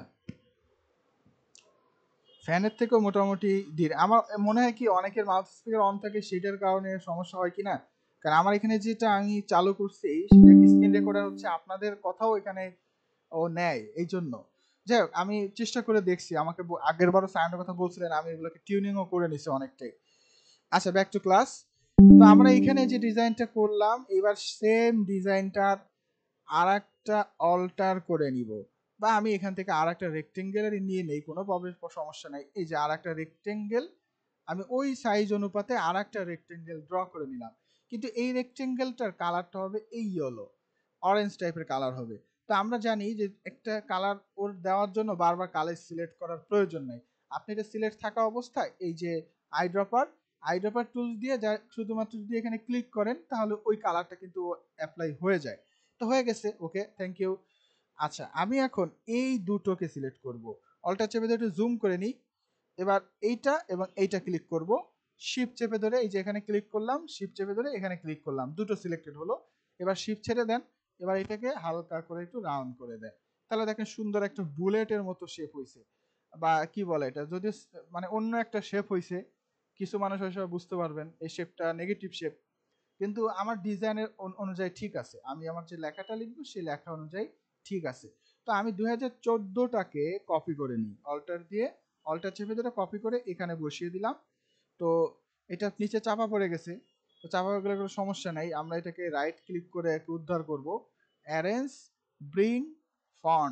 ফ্যানের থেকেও মোটামুটি দিন আমার মনে হয় কি অনেকের মাউথ স্পিকার অন থাকে সেটার কারণে সমস্যা হয় কি না কারণ আমার এখানে যেটা আমি চালু করছি সেটা স্ক্রিন রেকর্ডার হচ্ছে আপনাদের কথাও এখানে ও নেয় এই জন্য যাই হোক আমি চেষ্টা করে দেখছি আমাকে আগের বারও সায়নের কথা বলছিলেন আমি এগুলোকে টিউনিংও করে নিছি অনেকটাই আচ্ছা ব্যাক টু ক্লাস তো আমরা এখানে যে ডিজাইনটা করলাম এবার সেম ডিজাইনটার আর একটা অল্টার করে নিব বা আমি এখান থেকে আর একটা রেক্টেঙ্গেলের নিয়ে নেই কোনো সমস্যা নাই এই যে আর একটা রেক্টেঙ্গেল আমি ওই সাইজ অনুপাতে আর একটা রেক্টেঙ্গেল ড্র করে নিলাম কিন্তু এই রেক্টেঙ্গেলটার কালারটা হবে এই ইয়েলো অরেঞ্জ টাইপের কালার হবে তো আমরা জানি যে একটা কালার ওর দেওয়ার জন্য বারবার কালার সিলেক্ট করার প্রয়োজন নেই আপনি এটা সিলেক্ট থাকা অবস্থায় এই যে আইড্রপার আইড্রপার টুলস দিয়ে যা শুধুমাত্র যদি এখানে ক্লিক করেন তাহলে ওই কালারটা কিন্তু অ্যাপ্লাই হয়ে যায় তো হয়ে গেছে ওকে থ্যাংক ইউ আচ্ছা আমি এখন এই দুটোকে সিলেক্ট করব অল্টার চেপে ধরে জুম করে নিই এবার এইটা এবং এইটা ক্লিক করব শিপ চেপে ধরে এই যে এখানে ক্লিক করলাম শিপ চেপে ধরে এখানে ক্লিক করলাম দুটো সিলেক্টেড হলো এবার শিপ ছেড়ে দেন এবার এটাকে হালকা করে একটু রাউন্ড করে দেয় তাহলে দেখেন সুন্দর একটা বুলেটের মতো শেপ হয়েছে বা কি বলে এটা যদি মানে অন্য একটা শেপ হয়েছে কিছু মানুষ হিসেবে বুঝতে পারবেন এই শেপটা নেগেটিভ শেপ কিন্তু আমার ডিজাইনের অনুযায়ী ঠিক আছে আমি আমার যে লেখাটা লিখবো সেই লেখা অনুযায়ী ঠিক আছে তো আমি দুই হাজার চোদ্দোটাকে কপি করে নিই অল্টার দিয়ে অল্টার চেপে ধরে কপি করে এখানে বসিয়ে দিলাম তো এটা নিচে চাপা পড়ে গেছে তো চাপাবে গেলে কোনো সমস্যা নাই আমরা এটাকে রাইট ক্লিক করে একে উদ্ধার করব অ্যারেঞ্জ ব্রিং ফন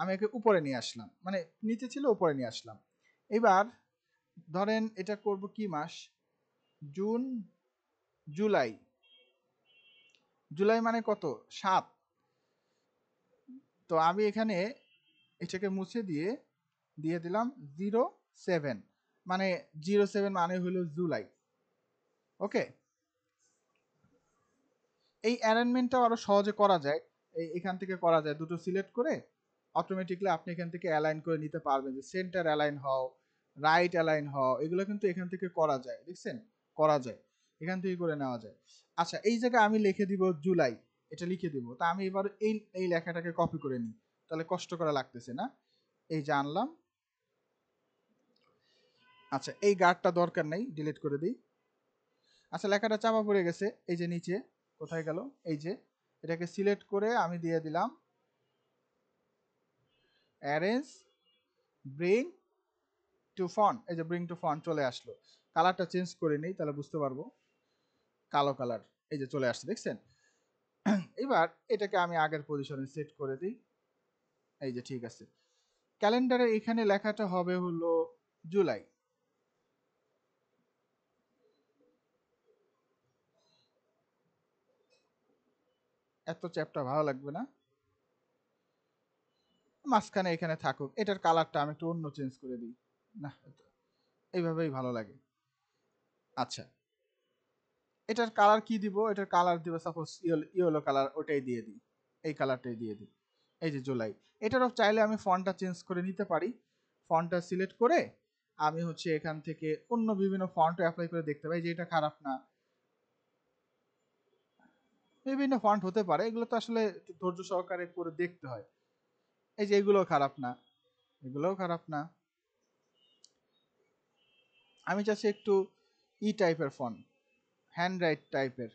আমি একে উপরে নিয়ে আসলাম মানে নিচে ছিল উপরে নিয়ে আসলাম এবার ধরেন এটা করব কি মাস জুন জুলাই জুলাই মানে কত সাত তো আমি এখানে এটাকে মুছে দিয়ে দিয়ে দিলাম জিরো সেভেন মানে জিরো সেভেন মানে হলো জুলাই ওকে এই অ্যারেঞ্জমেন্টটাও আরো সহজে করা যায় এই এখান থেকে করা যায় দুটো সিলেক্ট করে অটোমেটিকলি আপনি এখান থেকে অ্যালাইন করে নিতে পারবেন যে সেন্টার অ্যালাইন হও রাইট অ্যালাইন হও এগুলো কিন্তু এখান থেকে করা যায় দেখছেন করা যায় এখান থেকে করে নেওয়া যায় আচ্ছা এই জায়গায় আমি লিখে দিব জুলাই এটা লিখে দিব তা আমি এবার এই এই লেখাটাকে কপি করে নিই তাহলে কষ্ট করা লাগতেছে না এই যে আনলাম আচ্ছা এই গার্ডটা দরকার নেই ডিলিট করে দিই আচ্ছা লেখাটা চাপা পড়ে গেছে এই যে নিচে কোথায় গেল এই যে এটাকে সিলেক্ট করে আমি দিয়ে দিলাম অ্যারেঞ্জ ব্রিং টু ফন এই যে ব্রিং টু ফন চলে আসলো কালারটা চেঞ্জ করে নিই তাহলে বুঝতে পারবো কালো কালার এই যে চলে আসছে দেখছেন এবার এটাকে আমি আগের পজিশনে সেট করে দিই এই যে ঠিক আছে ক্যালেন্ডারে এখানে লেখাটা হবে হলো জুলাই এত চ্যাপটা ভালো লাগবে না মাঝখানে এখানে থাকুক এটার কালারটা আমি একটু অন্য চেঞ্জ করে দিই না এইভাবেই ভালো লাগে আচ্ছা এটার কালার কি দিব এটার কালার দিব সাপোজ ইয়েলো কালার ওটাই দিয়ে দিই এই কালারটাই দিয়ে দিই এই যে জুলাই এটারও চাইলে আমি ফন্টটা চেঞ্জ করে নিতে পারি ফন্টটা সিলেক্ট করে আমি হচ্ছে এখান থেকে অন্য বিভিন্ন ফন্ট অ্যাপ্লাই করে দেখতে পাই যে এটা খারাপ না বিভিন্ন ফান্ড হতে পারে এগুলো তো আসলে ধৈর্য সহকারে করে দেখতে হয় এই যে এগুলো খারাপ না এগুলোও খারাপ না আমি চাচ্ছি একটু ই টাইপের ফোন হ্যান্ডরাইট টাইপের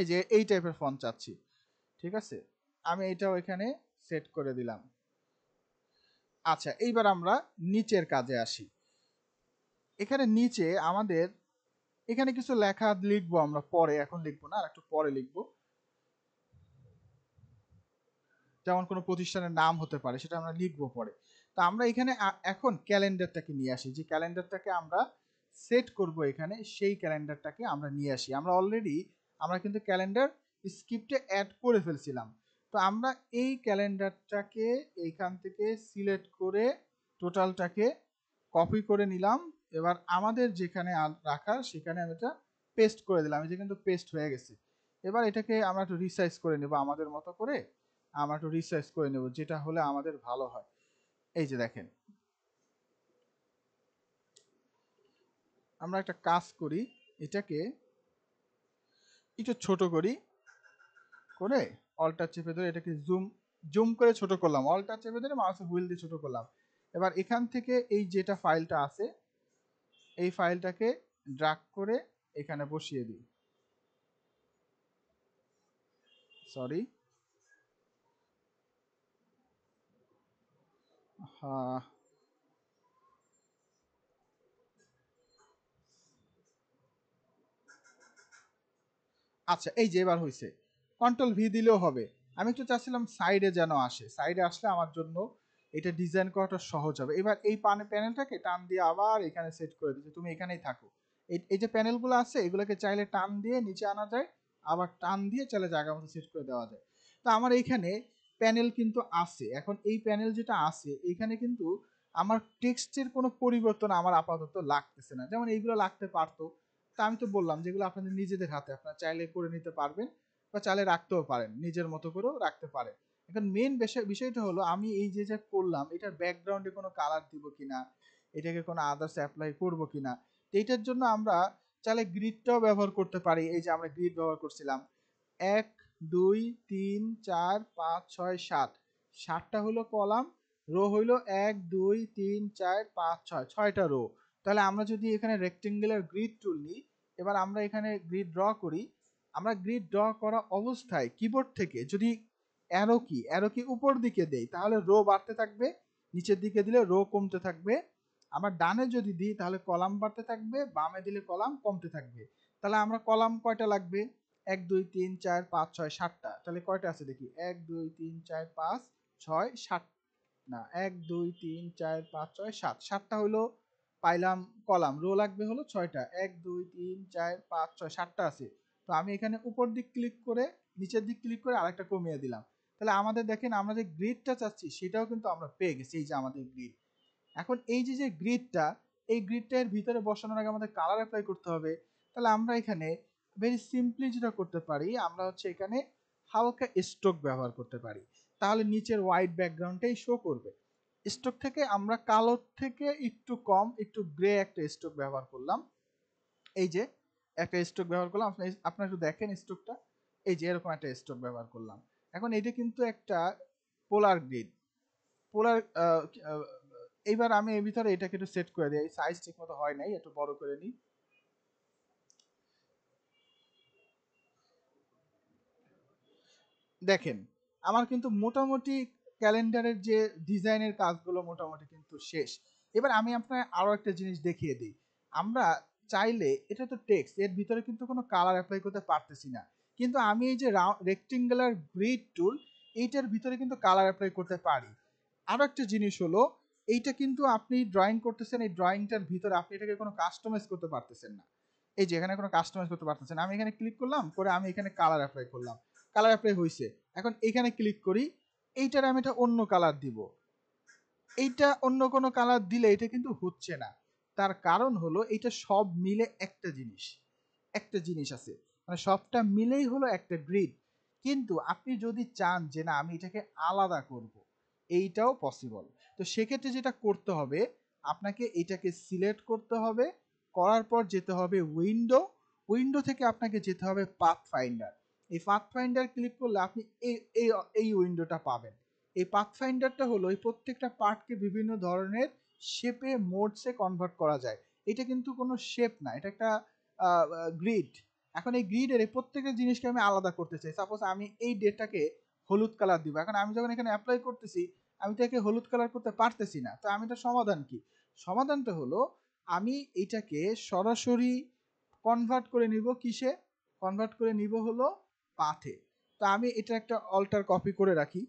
এই যে এই টাইপের ফোন চাচ্ছি ঠিক আছে আমি এটাও এখানে সেট করে দিলাম আচ্ছা এইবার আমরা নিচের কাজে আসি এখানে নিচে আমাদের এখানে কিছু লেখা লিখবো আমরা পরে এখন লিখবো না একটু পরে লিখবো যেমন কোনো প্রতিষ্ঠানের নাম হতে পারে সেটা আমরা লিখবো পরে তো আমরা এখানে এখন ক্যালেন্ডারটাকে নিয়ে আসি যে ক্যালেন্ডারটাকে আমরা সেট করব এখানে সেই ক্যালেন্ডারটাকে আমরা নিয়ে আসি আমরা অলরেডি আমরা কিন্তু ক্যালেন্ডার স্ক্রিপ্টে অ্যাড করে ফেলছিলাম তো আমরা এই ক্যালেন্ডারটাকে এইখান থেকে সিলেক্ট করে টোটালটাকে কপি করে নিলাম এবার আমাদের যেখানে রাখার সেখানে আমি এটা পেস্ট করে দিলাম এই যে কিন্তু পেস্ট হয়ে গেছে এবার এটাকে আমরা একটু রিসাইজ করে নেব আমাদের মতো করে আমরা একটু রিসাইজ করে নেব যেটা হলে আমাদের ভালো হয় এই যে দেখেন আমরা একটা কাজ করি এটাকে একটু ছোট করি করে অলটা চেপে ধরে এটাকে জুম জুম করে ছোট করলাম অলটা চেপে ধরে মাউসের হুইল দিয়ে ছোট করলাম এবার এখান থেকে এই যেটা ফাইলটা আছে এই ফাইলটাকে ড্রাগ করে এখানে বসিয়ে দিই সরি হ্যাঁ আচ্ছা এই যে এবার হয়েছে কন্ট্রোল ভি দিলেও হবে আমি একটু চাচ্ছিলাম সাইডে যেন আসে সাইডে আসলে আমার জন্য এটা ডিজাইন করাটা সহজ হবে এবার এই প্যানেলটাকে টান দিয়ে আবার এখানে সেট করে দিচ্ছে তুমি এখানেই থাকো এই যে প্যানেলগুলো আছে এগুলোকে চাইলে টান দিয়ে নিচে আনা যায় আবার টান দিয়ে চাইলে জায়গা মতো সেট করে দেওয়া যায় তো আমার এইখানে প্যানেল কিন্তু আছে এখন এই প্যানেল যেটা আছে এখানে কিন্তু আমার টেক্সটের কোনো পরিবর্তন আমার আপাতত লাগতেছে না যেমন এইগুলো লাগতে পারতো তা আমি তো বললাম যেগুলো আপনাদের নিজেদের হাতে আপনারা চাইলে করে নিতে পারবেন বা চাইলে রাখতেও পারেন নিজের মতো করেও রাখতে পারেন এখন মেন বিষয়টা হলো আমি এই যে যা করলাম এটার ব্যাকগ্রাউন্ডে কোনো কালার দিব কিনা এটাকে কোনো আদার্স অ্যাপ্লাই করব কিনা এইটার জন্য আমরা চাইলে গ্রিডটাও ব্যবহার করতে পারি এই যে আমরা গ্রিড ব্যবহার করছিলাম এক দুই তিন চার পাঁচ ছয় সাত সাতটা হলো কলাম রো হইলো এক দুই তিন চার পাঁচ ছয় ছয়টা রো তাহলে আমরা যদি এখানে রেক্টেঙ্গুলার গ্রিড টুল নিই এবার আমরা এখানে গ্রিড ড্র করি আমরা গ্রিড ড্র করা অবস্থায় কিবোর্ড থেকে যদি অ্যারো কি অ্যারো কি উপর দিকে দেই তাহলে রো বাড়তে থাকবে নিচের দিকে দিলে রো কমতে থাকবে আবার ডানে যদি দিই তাহলে কলাম বাড়তে থাকবে বামে দিলে কলাম কমতে থাকবে তাহলে আমরা কলাম কয়টা লাগবে এক দুই তিন চার পাঁচ ছয় সাতটা তাহলে কয়টা আছে দেখি এক দুই তিন চার পাঁচ ছয় সাত না এক দুই তিন চার পাঁচ ছয় সাত সাতটা হলো পাইলাম কলাম রো লাগবে হলো ছয়টা এক দুই তিন চার পাঁচ ছয় সাতটা আছে তো আমি এখানে উপর দিক ক্লিক করে নিচের দিক ক্লিক করে আরেকটা কমিয়ে দিলাম তাহলে আমাদের দেখেন আমরা যে গ্রিডটা চাচ্ছি সেটাও কিন্তু আমরা পেয়ে গেছি এই যে আমাদের গ্রিড এখন এই যে যে গ্রিডটা এই গ্রিডটার ভিতরে বসানোর আগে আমাদের কালার অ্যাপ্লাই করতে হবে তাহলে আমরা এখানে ভেরি সিম্পলি যেটা করতে পারি আমরা হচ্ছে এখানে হালকা স্টোক ব্যবহার করতে পারি তাহলে নিচের হোয়াইট ব্যাকগ্রাউন্ডটাই শো করবে স্টোক থেকে আমরা কালোর থেকে একটু কম একটু গ্রে একটা স্টোক ব্যবহার করলাম এই যে একটা স্টোক ব্যবহার করলাম আপনার একটু দেখেন স্টোকটা এই যে এরকম একটা স্টোক ব্যবহার করলাম এখন এটা কিন্তু একটা পোলার গ্রিড পোলার এইবার আমি এর ভিতরে এটাকে একটু সেট করে দিই সাইজ ঠিকমতো হয় নাই একটু বড় করে নিই দেখেন আমার কিন্তু মোটামুটি ক্যালেন্ডারের যে ডিজাইনের কাজগুলো মোটামুটি কিন্তু শেষ এবার আমি আপনার আরও একটা জিনিস দেখিয়ে দিই আমরা চাইলে এটা তো টেক্সট এর ভিতরে কিন্তু কোনো কালার অ্যাপ্লাই করতে পারতেছি না কিন্তু আমি এই যে রেক্টেঙ্গুলার গ্রিড টুল এইটার ভিতরে কিন্তু কালার অ্যাপ্লাই করতে পারি আরও একটা জিনিস হলো এইটা কিন্তু আপনি ড্রয়িং করতেছেন এই ড্রয়িংটার ভিতরে আপনি এটাকে কোনো কাস্টমাইজ করতে পারতেছেন না এই যে এখানে কোনো কাস্টমাইজ করতে পারতেছেন আমি এখানে ক্লিক করলাম করে আমি এখানে কালার অ্যাপ্লাই করলাম কালার অ্যাপ্লাই হয়েছে এখন এখানে ক্লিক করি এইটার আমি এটা অন্য কালার দিব এইটা অন্য কোনো কালার দিলে এটা কিন্তু হচ্ছে না তার কারণ হলো এটা সব মিলে একটা জিনিস একটা জিনিস আছে মানে সবটা মিলেই হলো একটা গ্রিড কিন্তু আপনি যদি চান যে না আমি এটাকে আলাদা করব এইটাও পসিবল তো সেক্ষেত্রে যেটা করতে হবে আপনাকে এটাকে সিলেক্ট করতে হবে করার পর যেতে হবে উইন্ডো উইন্ডো থেকে আপনাকে যেতে হবে পাথ ফাইন্ডার এই পাথ ফাইন্ডার ক্লিক করলে আপনি এই এই উইন্ডোটা পাবেন এই পাথ ফাইন্ডারটা হলো এই প্রত্যেকটা পার্টকে বিভিন্ন ধরনের শেপে মোডসে কনভার্ট করা যায় এটা কিন্তু কোনো শেপ না এটা একটা গ্রিড এখন এই গ্রিডের এই প্রত্যেকটা জিনিসকে আমি আলাদা করতে চাই সাপোজ আমি এই ডেটটাকে হলুদ কালার দিব এখন আমি যখন এখানে অ্যাপ্লাই করতেছি আমি তাকে হলুদ কালার করতে পারতেছি না তো আমি এটা সমাধান কি সমাধানটা হলো আমি এটাকে সরাসরি কনভার্ট করে নিব কিসে কনভার্ট করে নিব হলো পাথে তো আমি এটা একটা অল্টার কপি করে রাখি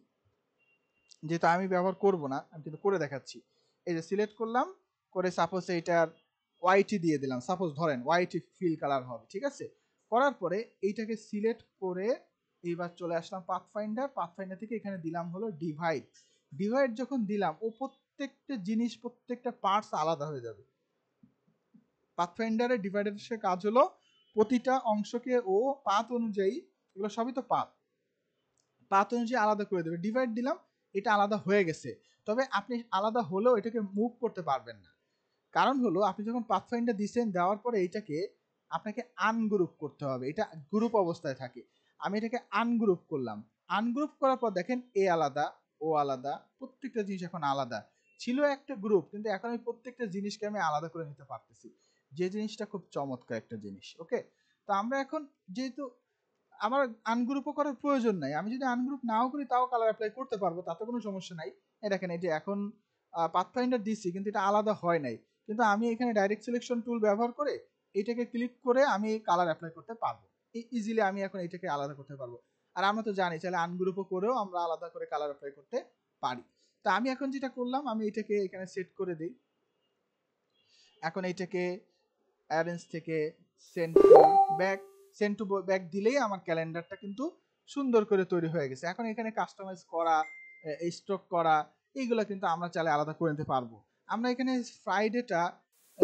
যেহেতু আমি ব্যবহার করব না আমি কিন্তু করে দেখাচ্ছি এই যে সিলেক্ট করলাম করে সাপোজ এটার ওয়াইটি দিয়ে দিলাম সাপোজ ধরেন ওয়াইটি ফিল কালার হবে ঠিক আছে করার পরে এইটাকে সিলেক্ট করে এইবার চলে আসলাম পাথ ফাইন্ডার পাথ ফাইন্ডার থেকে এখানে দিলাম হলো ডিভাইড ডিভাইড যখন দিলাম ও প্রত্যেকটা জিনিস প্রত্যেকটা পার্টস আলাদা হয়ে যাবে পাথফাইন্ডারে ডিভাইডের সে কাজ হলো প্রতিটা অংশকে ও পাত অনুযায়ী এগুলো সবই তো পাত পাত অনুযায়ী আলাদা করে দেবে ডিভাইড দিলাম এটা আলাদা হয়ে গেছে তবে আপনি আলাদা হলেও এটাকে মুভ করতে পারবেন না কারণ হলো আপনি যখন পাথফাইন্ডার দিচ্ছেন দেওয়ার পরে এইটাকে আপনাকে আনগ্রুপ করতে হবে এটা গ্রুপ অবস্থায় থাকে আমি এটাকে আনগ্রুপ করলাম আনগ্রুপ করার পর দেখেন এ আলাদা ও আলাদা প্রত্যেকটা জিনিস এখন আলাদা ছিল একটা গ্রুপ কিন্তু এখন আমি প্রত্যেকটা জিনিসকে আমি আলাদা করে নিতে পারতেছি যে জিনিসটা খুব চমৎকার একটা জিনিস ওকে তো আমরা এখন যেহেতু আমার আনগ্রুপও করার প্রয়োজন নাই আমি যদি আনগ্রুপ নাও করি তাও কালার অ্যাপ্লাই করতে পারবো তাতে কোনো সমস্যা নাই এ দেখেন এটি এখন পাথফাইন্ডার দিচ্ছি কিন্তু এটা আলাদা হয় নাই কিন্তু আমি এখানে ডাইরেক্ট সিলেকশন টুল ব্যবহার করে এটাকে ক্লিক করে আমি কালার অ্যাপ্লাই করতে পারবো ইজিলি e-, আমি এখন এটাকে আলাদা করতে পারবো আর আমরা তো জানি চাইলে আনগ্রুপও করেও আমরা আলাদা করে কালার অ্যাপ্লাই করতে পারি তা আমি এখন যেটা করলাম আমি এটাকে এখানে সেট করে দিই এখন এইটাকে অ্যারেঞ্জ থেকে send to back send to back দিলেই আমার ক্যালেন্ডারটা কিন্তু সুন্দর করে তৈরি হয়ে গেছে এখন এখানে কাস্টমাইজ করা স্টক করা এইগুলো কিন্তু আমরা চাইলে আলাদা করে নিতে পারবো আমরা এখানে ফ্রাইডেটা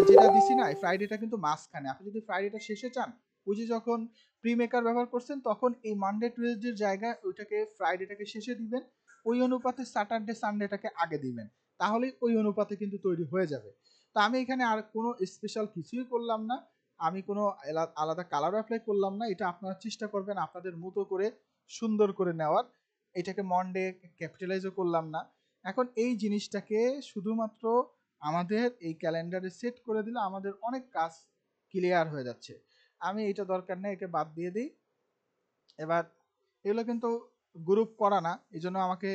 যেটা দিছি না ফ্রাইডেটা কিন্তু মাঝখানে আপনি যদি ফ্রাইডেটা শেষে চান ওই যে যখন প্রি মেকার ব্যবহার করছেন তখন এই মানডে টুয়েসডের জায়গায় ওইটাকে ফ্রাইডেটাকে শেষে দিবেন ওই অনুপাতে স্যাটারডে সানডেটাকে আগে দিবেন তাহলে ওই অনুপাতে কিন্তু তৈরি হয়ে যাবে তো আমি এখানে আর কোনো স্পেশাল কিছুই করলাম না আমি কোনো আলাদা কালার অ্যাপ্লাই করলাম না এটা আপনারা চেষ্টা করবেন আপনাদের মতো করে সুন্দর করে নেওয়ার এটাকে মন্ডে ক্যাপিটালাইজও করলাম না এখন এই জিনিসটাকে শুধুমাত্র আমাদের এই ক্যালেন্ডারে সেট করে দিলে আমাদের অনেক কাজ ক্লিয়ার হয়ে যাচ্ছে আমি এটা দরকার নেই একে বাদ দিয়ে দিই এবার এগুলো কিন্তু গ্রুপ করা না এই জন্য আমাকে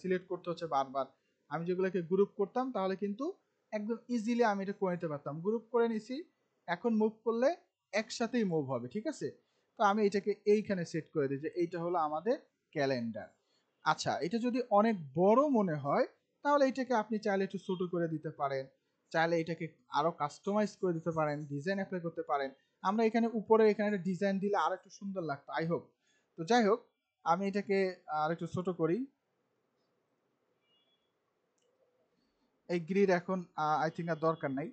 সিলেক্ট করতে হচ্ছে বারবার আমি যেগুলোকে গ্রুপ করতাম তাহলে কিন্তু একদম ইজিলি আমি এটা করে নিতে পারতাম গ্রুপ করে নিছি এখন মুভ করলে একসাথেই মুভ হবে ঠিক আছে তো আমি এটাকে এইখানে সেট করে দিই যে এইটা হলো আমাদের ক্যালেন্ডার আচ্ছা এটা যদি অনেক বড় মনে হয় তাহলে এটাকে আপনি চাইলে একটু ছোটো করে দিতে পারেন চাইলে এটাকে আরও কাস্টমাইজ করে দিতে পারেন ডিজাইন অ্যাপ্লাই করতে পারেন আমরা এখানে উপরে এখানে একটা ডিজাইন দিলে আর একটু সুন্দর লাগতো আই হোপ তো যাই হোক আমি এটাকে আর একটু ছোট করি এই গ্রিড এখন আই থিঙ্ক আর দরকার নাই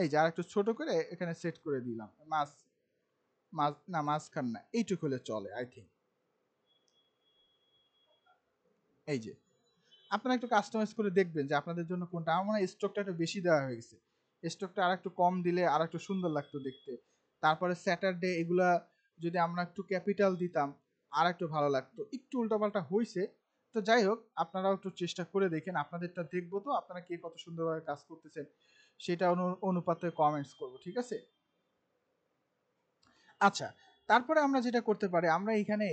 এই আর একটু ছোট করে এখানে সেট করে দিলাম মাছ মাছ না মাঝখান না এইটুকু হলে চলে আই থিঙ্ক এই যে আপনারা একটু কাস্টমাইজ করে দেখবেন যে আপনাদের জন্য কোনটা আমার মনে হয় স্টকটা একটু বেশি দেওয়া হয়ে গেছে স্টকটা আর একটু কম দিলে আর একটু সুন্দর লাগতো দেখতে তারপরে স্যাটারডে এগুলা যদি আমরা একটু ক্যাপিটাল দিতাম আর একটু ভালো লাগতো একটু উল্টাপাল্টা হয়েছে তো যাই হোক আপনারাও একটু চেষ্টা করে দেখেন আপনাদেরটা দেখবো তো আপনারা কে কত সুন্দরভাবে কাজ করতেছেন সেটা অনুপাতে কমেন্টস করব ঠিক আছে আচ্ছা তারপরে আমরা যেটা করতে পারি আমরা এখানে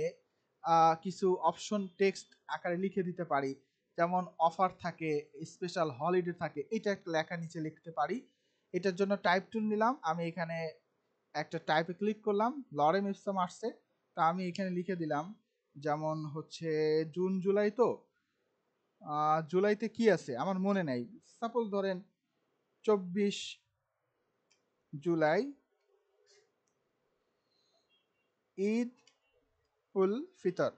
কিছু অপশন টেক্সট আকারে লিখে দিতে পারি যেমন অফার থাকে স্পেশাল হলিডে থাকে এটা একটা লেখা নিচে লিখতে পারি এটার জন্য টাইপ টুল নিলাম আমি এখানে একটা টাইপে ক্লিক করলাম লরেম ইফসাম আসছে তা আমি এখানে লিখে দিলাম যেমন হচ্ছে জুন জুলাই তো জুলাইতে কি আছে আমার মনে নাই সাপোজ ধরেন চব্বিশ জুলাই ঈদ উল ফিতর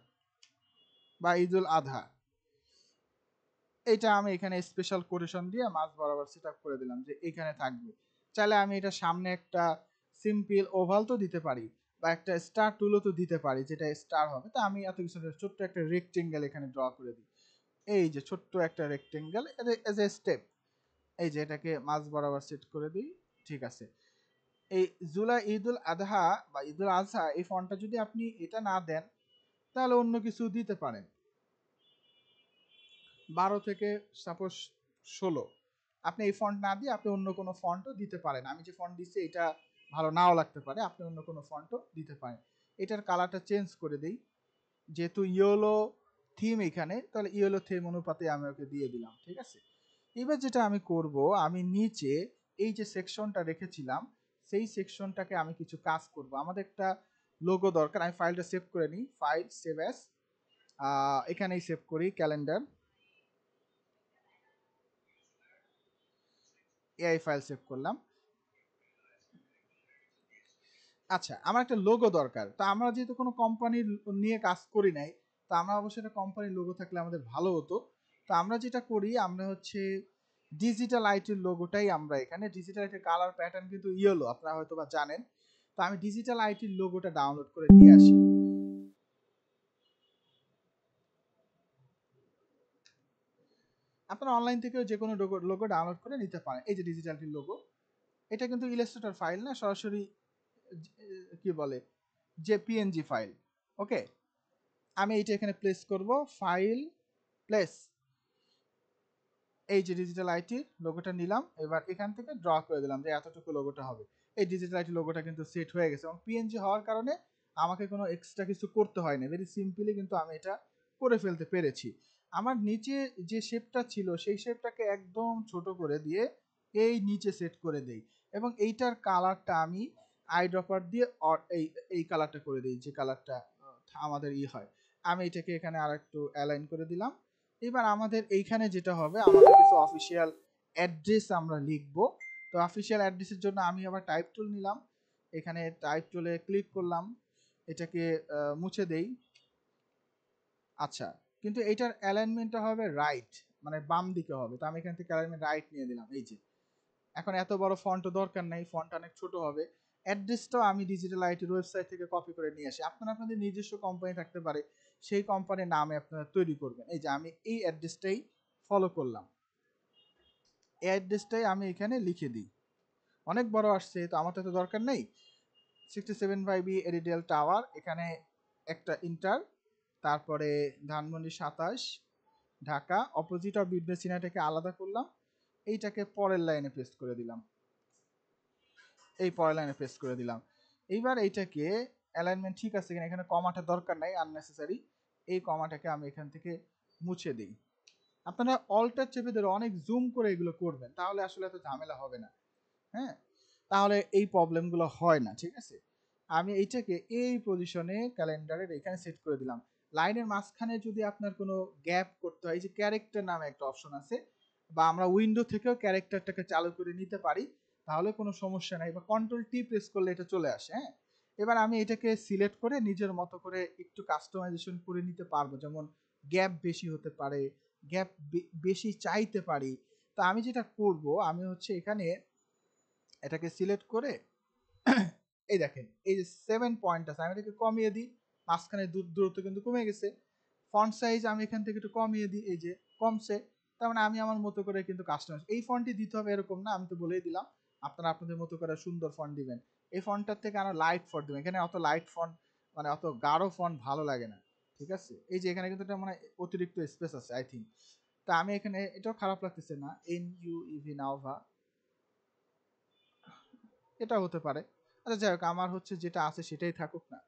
বা ঈদুল আধা এটা আমি এখানে স্পেশাল কোটেশন দিয়ে মাছ বরাবর সেট করে দিলাম যে এখানে থাকবে চাইলে আমি এটা সামনে একটা সিম্পল ওভাল তো দিতে পারি বা একটা স্টার টুলও তো দিতে পারি যেটা স্টার হবে তা আমি এত কিছু ছোট্ট একটা রেক্টেঙ্গেল এখানে ড্র করে দিই এই যে ছোট্ট একটা রেক্টেঙ্গেল এজ এ স্টেপ এই যে এটাকে মাছ বরাবর সেট করে দিই ঠিক আছে এই জুলা ঈদুল আদহা বা ঈদুল আজহা এই ফন্টটা যদি আপনি এটা না দেন তাহলে অন্য কিছু দিতে পারেন বারো থেকে সাপোজ ষোলো আপনি এই ফন্ট না দিয়ে আপনি অন্য কোনো ফন্টও দিতে পারেন আমি যে ফন্ট দিচ্ছি এটা ভালো নাও লাগতে পারে আপনি অন্য কোনো ফন্টও দিতে পারেন এটার কালারটা চেঞ্জ করে দিই যেহেতু ইয়েলো থিম এখানে তাহলে ইয়েলো থিম অনুপাতে আমি ওকে দিয়ে দিলাম ঠিক আছে এবার যেটা আমি করব আমি নিচে এই যে সেকশনটা রেখেছিলাম সেই সেকশনটাকে আমি কিছু কাজ করব আমাদের একটা লোগো দরকার আমি ফাইলটা সেভ করে নিই ফাইল সেভ অ্যাস এখানেই সেভ করি ক্যালেন্ডার এআই ফাইল সেভ করলাম আচ্ছা আমার একটা লোগো দরকার তো আমরা যেহেতু কোনো কোম্পানির নিয়ে কাজ করি নাই তো আমরা অবশ্যই একটা কোম্পানির লোগো থাকলে আমাদের ভালো হতো তো আমরা যেটা করি আমরা হচ্ছে ডিজিটাল আইটির লোগোটাই আমরা এখানে ডিজিটাল আইটির কালার প্যাটার্ন কিন্তু ইয়েলো আপনারা হয়তো বা জানেন তো আমি ডিজিটাল আইটির লোগোটা ডাউনলোড করে নিয়ে আসি আপনারা অনলাইন থেকেও যে কোনো লোগো ডাউনলোড করে নিতে পারেন এই যে ডিজিটালটির লোগো এটা কিন্তু ইলাস্ট্রেটর ফাইল না সরাসরি কি বলে যে পিএনজি ফাইল ওকে আমি এটা এখানে প্লেস করব ফাইল প্লেস এই যে ডিজিটাল আইটি লোগোটা নিলাম এবার এখান থেকে ড্র করে দিলাম যে এতটুকু লোগোটা হবে এই ডিজিটাল আইটি লোগোটা কিন্তু সেট হয়ে গেছে এবং পিএনজি হওয়ার কারণে আমাকে কোনো এক্সট্রা কিছু করতে হয় না ভেরি সিম্পলি কিন্তু আমি এটা করে ফেলতে পেরেছি আমার নিচে যে শেপটা ছিল সেই শেপটাকে একদম ছোট করে দিয়ে এই নিচে সেট করে দেই এবং এইটার কালারটা আমি আই ড্রপার দিয়ে এই এই কালারটা করে দিই যে কালারটা আমাদের ই হয় আমি এটাকে এখানে আর একটু অ্যালাইন করে দিলাম এবার আমাদের এইখানে যেটা হবে আমাদের কিছু অফিসিয়াল অ্যাড্রেস আমরা লিখব তো অফিসিয়াল অ্যাড্রেসের জন্য আমি আবার টাইপ টুল নিলাম এখানে টাইপ টুলে ক্লিক করলাম এটাকে মুছে দেই আচ্ছা কিন্তু এটার অ্যালাইনমেন্টটা হবে রাইট মানে বাম দিকে হবে তো আমি এখান থেকে অ্যালাইনমেন্ট রাইট নিয়ে দিলাম এই যে এখন এত বড় ফন্টও দরকার নাই ফন্ট অনেক ছোট হবে অ্যাড্রেসটাও আমি ডিজিটাল আইটির ওয়েবসাইট থেকে কপি করে নিয়ে আসি আপনারা আপনাদের নিজস্ব কোম্পানি থাকতে পারে সেই কোম্পানির নামে আপনারা তৈরি করবেন এই যে আমি এই অ্যাড্রেসটাই ফলো করলাম এই অ্যাড্রেসটাই আমি এখানে লিখে দিই অনেক বড় আসছে তো আমার তো দরকার নেই সিক্সটি সেভেন ফাইভ বি এরিডিয়াল টাওয়ার এখানে একটা ইন্টার তারপরে ধানমন্ডি সাতাশ ঢাকা অপোজিট অফ বিদ্যাসিনাটাকে আলাদা করলাম এইটাকে পরের লাইনে পেস্ট করে দিলাম এই পরের লাইনে পেস্ট করে দিলাম এইবার এইটাকে অ্যালাইনমেন্ট ঠিক আছে কিনা এখানে কমাটা দরকার নাই আননেসেসারি এই কমাটাকে আমি এখান থেকে মুছে দিই আপনারা অল্টার চেপে ধরে অনেক জুম করে এগুলো করবেন তাহলে আসলে এত ঝামেলা হবে না হ্যাঁ তাহলে এই প্রবলেমগুলো হয় না ঠিক আছে আমি এইটাকে এই পজিশনে ক্যালেন্ডারের এখানে সেট করে দিলাম লাইনের মাঝখানে যদি আপনার কোনো গ্যাপ করতে হয় যে ক্যারেক্টার নামে একটা অপশন আছে বা আমরা উইন্ডো থেকেও ক্যারেক্টারটাকে চালু করে নিতে পারি তাহলে কোনো সমস্যা নাই বা কন্ট্রোল টি প্রেস করলে এটা চলে আসে হ্যাঁ এবার আমি এটাকে সিলেক্ট করে নিজের মতো করে একটু কাস্টমাইজেশন করে নিতে পারবো যেমন গ্যাপ বেশি হতে পারে গ্যাপ বেশি চাইতে পারি তা আমি যেটা করব আমি হচ্ছে এখানে এটাকে সিলেক্ট করে (coughs) এই দেখেন এই যে সেভেন পয়েন্ট আছে আমি এটাকে কমিয়ে দিই মাঝখানে দূরত্ব কিন্তু কমে গেছে ফন্ট সাইজ আমি এখান থেকে একটু কমিয়ে দিই এই যে কমছে তার মানে আমি আমার মতো করে কিন্তু কাস্টমাইজ এই ফন্টটি দিতে হবে এরকম না আমি তো বলেই দিলাম আপনারা আপনাদের মতো করে সুন্দর ফন্ট দিবেন এই ফন্টটার থেকে আরো লাইট ফন্ট দেবেন এখানে অত লাইট ফন্ট মানে অত গাঢ় ফন্ট ভালো লাগে না ঠিক আছে এই যে এখানে কিন্তু এটা মানে অতিরিক্ত স্পেস আছে আই থিঙ্ক তা আমি এখানে এটাও খারাপ লাগতেছে না এন ইউ ইভি নাওভা এটা হতে পারে আচ্ছা যাই হোক আমার হচ্ছে যেটা আছে সেটাই থাকুক না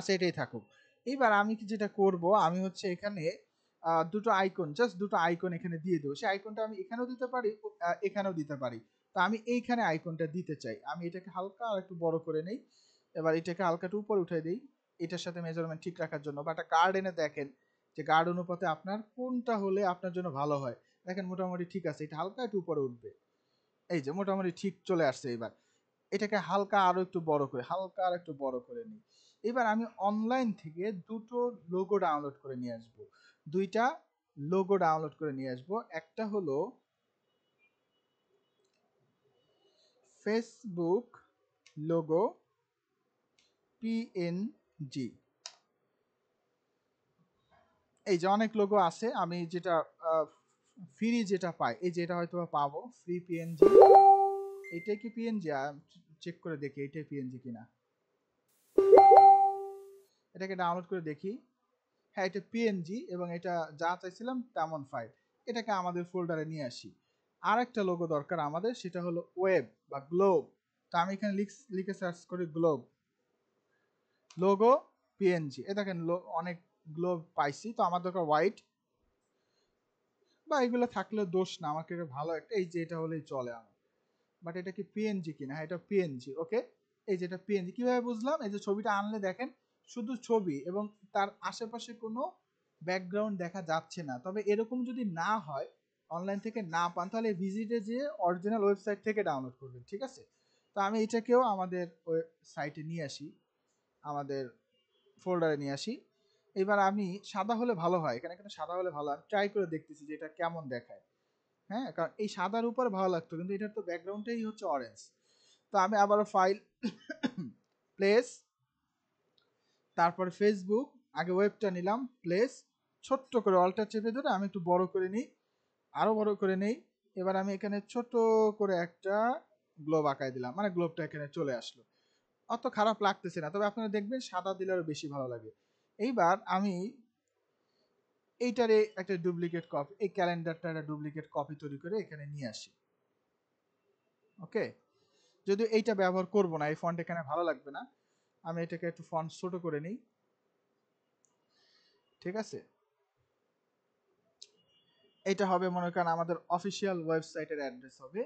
আচ্ছা এটাই থাকুক এবার আমি কি যেটা করব আমি হচ্ছে এখানে দুটো আইকন জাস্ট দুটো আইকন এখানে দিয়ে দেবো সেই আইকনটা আমি এখানেও দিতে পারি এখানেও দিতে পারি তো আমি এইখানে আইকনটা দিতে চাই আমি এটাকে হালকা আর একটু বড় করে নেই এবার এটাকে হালকা একটু উপরে উঠে দিই এটার সাথে মেজারমেন্ট ঠিক রাখার জন্য বা একটা কার্ড এনে দেখেন যে গার্ড অনুপাতে আপনার কোনটা হলে আপনার জন্য ভালো হয় দেখেন মোটামুটি ঠিক আছে এটা হালকা একটু উপরে উঠবে এই যে মোটামুটি ঠিক চলে আসছে এবার এটাকে হালকা আরও একটু বড় করে হালকা আর একটু বড় করে নিই এবার আমি অনলাইন থেকে দুটো লোগো ডাউনলোড করে নিয়ে আসব দুইটা লোগো ডাউনলোড করে নিয়ে আসব একটা হলো ফেসবুক লোগো পিএনজি এই যে অনেক লোগো আছে আমি যেটা ফ্রি যেটা পাই এই যেটা হয়তো পাবো ফ্রি পিএনজি এটাই কি পিএনজি চেক করে দেখি এটাই পিএনজি কিনা এটাকে ডাউনলোড করে দেখি হ্যাঁ এটা পিএনজি এবং এটা যা চাইছিলাম তেমন ফাইল এটাকে আমাদের ফোল্ডারে নিয়ে আসি আর একটা লোগো দরকার আমাদের সেটা হলো ওয়েব বা গ্লোব তো আমি এখানে লিখে সার্চ করি গ্লোব লোগো পিএনজি এ দেখেন অনেক গ্লোব পাইছি তো আমার দরকার হোয়াইট বা এগুলো থাকলে দোষ না আমাকে ভালো একটা এই যে এটা হলেই চলে আমার বাট এটা কি পিএনজি কিনা হ্যাঁ এটা পিএনজি ওকে এই যে এটা পিএনজি কিভাবে বুঝলাম এই যে ছবিটা আনলে দেখেন শুধু ছবি এবং তার আশেপাশে কোনো ব্যাকগ্রাউন্ড দেখা যাচ্ছে না তবে এরকম যদি না হয় অনলাইন থেকে না পান তাহলে ভিজিটে যেয়ে অরিজিনাল ওয়েবসাইট থেকে ডাউনলোড করবেন ঠিক আছে তো আমি এটাকেও আমাদের সাইটে নিয়ে আসি আমাদের ফোল্ডারে নিয়ে আসি এবার আমি সাদা হলে ভালো হয় এখানে কিন্তু সাদা হলে ভালো আমি ট্রাই করে দেখতেছি যে এটা কেমন দেখায় হ্যাঁ কারণ এই সাদার উপর ভালো লাগতো কিন্তু এটার তো ব্যাকগ্রাউন্ডটাই হচ্ছে অরেঞ্জ তো আমি আবার ফাইল প্লেস তারপরে ফেসবুক আগে ওয়েবটা নিলাম প্লেস ছোট্ট করে অলটা চেপে ধরে আমি একটু বড় করে নিই আরও বড় করে নেই এবার আমি এখানে ছোট করে একটা গ্লোব আঁকায় দিলাম মানে গ্লোবটা এখানে চলে আসলো অত খারাপ লাগতেছে না তবে আপনারা দেখবেন সাদা দিলে আরও বেশি ভালো লাগে এইবার আমি এইটারে একটা ডুপ্লিকেট কপি এই ক্যালেন্ডারটা একটা ডুপ্লিকেট কপি তৈরি করে এখানে নিয়ে আসি ওকে যদি এইটা ব্যবহার করব না এই ফন্ট এখানে ভালো লাগবে না আমি এটাকে একটু ফন্ট ছোট করে নিই ঠিক আছে এটা হবে মনে করেন আমাদের অফিসিয়াল ওয়েবসাইটের অ্যাড্রেস হবে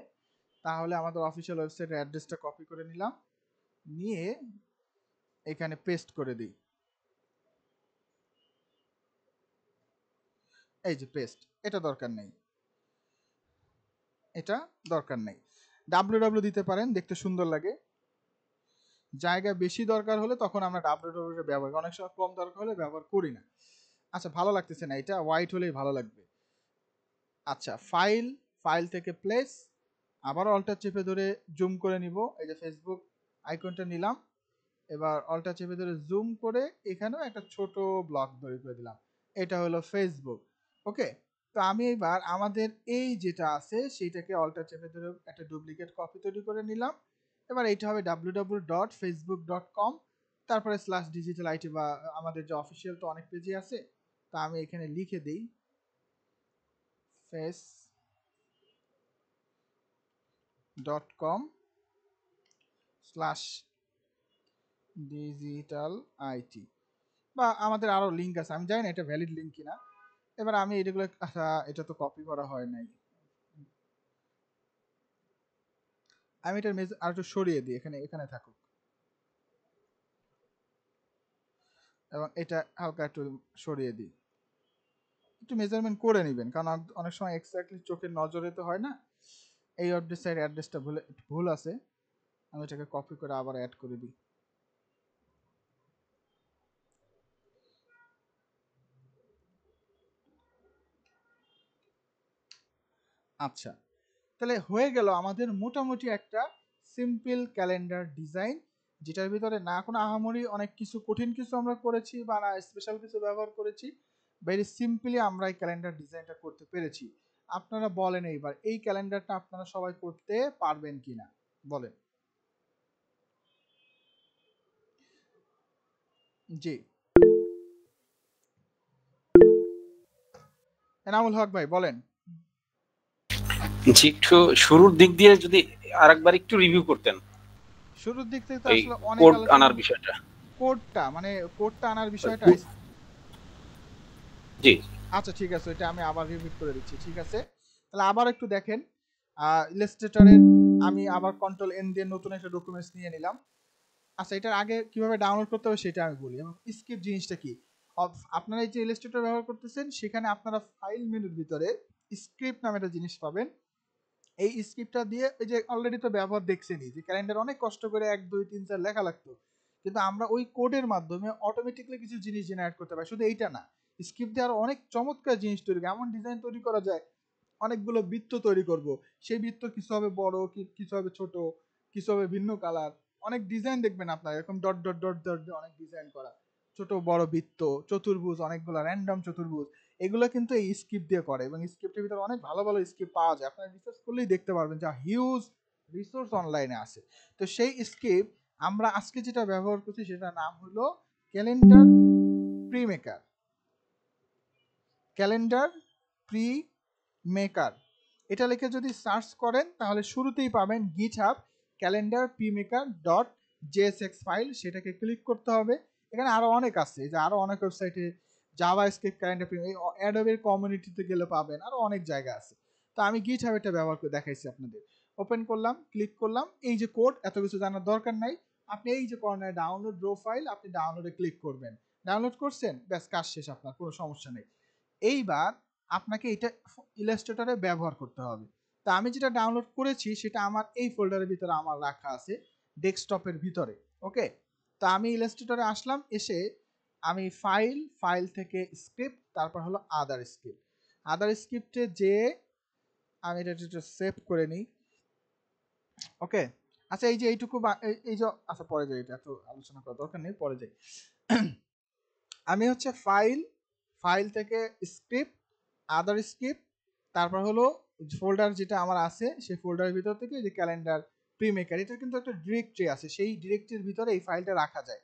তাহলে আমাদের অফিসিয়াল ওয়েবসাইটের অ্যাড্রেসটা কপি করে নিলাম নিয়ে এখানে পেস্ট করে দিই এই যে পেস্ট এটা দরকার নেই এটা দরকার নেই ডাব্লিউ ডাব্লিউ দিতে পারেন দেখতে সুন্দর লাগে জায়গা বেশি দরকার হলে তখন আমরা ডাব্লিউ ডাব্লিউ ব্যবহার করি অনেক সময় কম দরকার হলে ব্যবহার করি না আচ্ছা ভালো লাগতেছে না এটা হোয়াইট হলেই ভালো লাগবে আচ্ছা ফাইল ফাইল থেকে প্লেস আবার অল্টার চেপে ধরে জুম করে নিব এই যে ফেসবুক আইকনটা নিলাম এবার অল্টার চেপে ধরে জুম করে এখানেও একটা ছোট ব্লক তৈরি করে দিলাম এটা হলো ফেসবুক ওকে তো আমি এবার আমাদের এই যেটা আছে সেইটাকে অল্টার চেপে ধরে একটা ডুপ্লিকেট কপি তৈরি করে নিলাম এবার এইটা হবে W W dot Facebook dot com তারপরে স্ল্যাশ ডিজিটাল আইটি বা আমাদের যে অফিসিয়াল তো অনেক পেজে আছে তা আমি এখানে লিখে দিই face dot com slash digital IT বা আমাদের আরও লিঙ্ক আছে আমি জানি না এটা ভ্যালিড লিঙ্ক কিনা এবার আমি এটাগুলো আচ্ছা, এটা তো কপি করা হয় নাই আমি এটার মেজ আর একটু সরিয়ে দিই এখানে এখানে থাকুক এবং এটা হালকা একটু সরিয়ে দিই একটু মেজারমেন্ট করে নেবেন কারণ অনেক সময় এক্স্যাক্টলি চোখের নজরে তো হয় না এই অ্যাড্রেসের অ্যাড্রেসটা ভুল ভুল আছে আমি এটাকে কপি করে আবার অ্যাড করে দিই আচ্ছা তাহলে হয়ে গেল আমাদের মোটামুটি একটা সিম্পল ক্যালেন্ডার ডিজাইন যেটার ভিতরে না কোনো আহামরি অনেক কিছু কঠিন কিছু আমরা করেছি বা না স্পেশাল কিছু ব্যবহার করেছি ভেরি সিম্পলি আমরা এই ক্যালেন্ডার ডিজাইনটা করতে পেরেছি আপনারা বলেন এইবার এই ক্যালেন্ডারটা আপনারা সবাই করতে পারবেন কিনা বলেন জি এনামুল হক ভাই বলেন জি একটু শুরুর দিক দিয়ে যদি আরেকবার একটু রিভিউ করতেন শুরুর দিক থেকে তো আসলে অনেক কোড আনার বিষয়টা কোডটা মানে কোডটা আনার বিষয়টা জি আচ্ছা ঠিক আছে এটা আমি আবার রিভিউ করে দিচ্ছি ঠিক আছে তাহলে আবার একটু দেখেন ইলাস্ট্রেটরের আমি আবার কন্ট্রোল এন দিয়ে নতুন একটা ডকুমেন্টস নিয়ে নিলাম আচ্ছা এটার আগে কিভাবে ডাউনলোড করতে হবে সেটা আমি বলি এবং স্কিপ জিনিসটা কি আপনারা এই যে ইলাস্ট্রেটর ব্যবহার করতেছেন সেখানে আপনারা ফাইল মেনুর ভিতরে স্ক্রিপ্ট নামে একটা জিনিস পাবেন এই স্ক্রিপ্টটা দিয়ে ওই যে অলরেডি তো ব্যবহার দেখছেনি যে ক্যালেন্ডার অনেক কষ্ট করে এক দুই তিন চার লেখা লাগতো কিন্তু আমরা ওই কোডের মাধ্যমে অটোমেটিকলি কিছু জিনিস জেনারেট করতে পারি শুধু এইটা না স্ক্রিপ্ট দিয়ে আরো অনেক চমৎকার জিনিস তৈরি এমন ডিজাইন তৈরি করা যায় অনেকগুলো বৃত্ত তৈরি করব সেই বৃত্ত কিছু হবে বড় কিছু হবে ছোট কিছু হবে ভিন্ন কালার অনেক ডিজাইন দেখবেন আপনারা এরকম ডট ডট ডট ডট অনেক ডিজাইন করা ছোট বড় বৃত্ত চতুর্ভুজ অনেকগুলো র্যান্ডম চতুর্ভুজ এগুলো কিন্তু এই স্ক্রিপ্ট দিয়ে করে এবং স্ক্রিপ্টের ভিতরে অনেক ভালো ভালো স্ক্রিপ্ট পাওয়া যায় আপনারা রিসার্চ করলেই দেখতে পারবেন যা হিউজ রিসোর্স অনলাইনে আছে তো সেই স্ক্রিপ্ট আমরা আজকে যেটা ব্যবহার করছি সেটা নাম হলো calendar premaker calendar pre maker এটা লিখে যদি সার্চ করেন তাহলে শুরুতেই পাবেন GitHub calendar pre maker dot JSX file সেটাকে ক্লিক করতে হবে এখানে আরও অনেক আছে যে আরও অনেক ওয়েবসাইটে জাভা স্ক্রিপ্ট কারেন্ট অ্যাপ এই অ্যাডোবের কমিউনিটিতে গেলে পাবেন আরও অনেক জায়গা আছে তো আমি গিট এটা ব্যবহার করে দেখাইছি আপনাদের ওপেন করলাম ক্লিক করলাম এই যে কোড এত কিছু জানার দরকার নাই আপনি এই যে কর্নার ডাউনলোড ড্র ফাইল আপনি ডাউনলোডে ক্লিক করবেন ডাউনলোড করছেন ব্যাস কাজ শেষ আপনার কোনো সমস্যা নেই এইবার আপনাকে এটা ইলাস্ট্রেটরে ব্যবহার করতে হবে তা আমি যেটা ডাউনলোড করেছি সেটা আমার এই ফোল্ডারের ভিতরে আমার রাখা আছে ডেস্কটপের ভিতরে ওকে তা আমি ইলাস্ট্রেটরে আসলাম এসে আমি ফাইল ফাইল থেকে স্ক্রিপ্ট তারপর হলো আদার স্ক্রিপ্ট আদার স্ক্রিপ্টে যে আমি এটা একটু সেভ করে নিই ওকে আচ্ছা এই যে এইটুকু এই যে আচ্ছা পরে যাই এটা তো আলোচনা করা দরকার নেই পরে যাই (clears throat) আমি হচ্ছে ফাইল ফাইল থেকে স্ক্রিপ্ট আদার স্ক্রিপ্ট তারপর হলো ফোল্ডার যেটা আমার আছে সেই ফোল্ডারের ভিতর থেকে যে ক্যালেন্ডার প্রিমেকার এটা কিন্তু একটা ডিরেক্টরি আছে সেই ডিরেক্টরির ভিতরে এই ফাইলটা রাখা যায়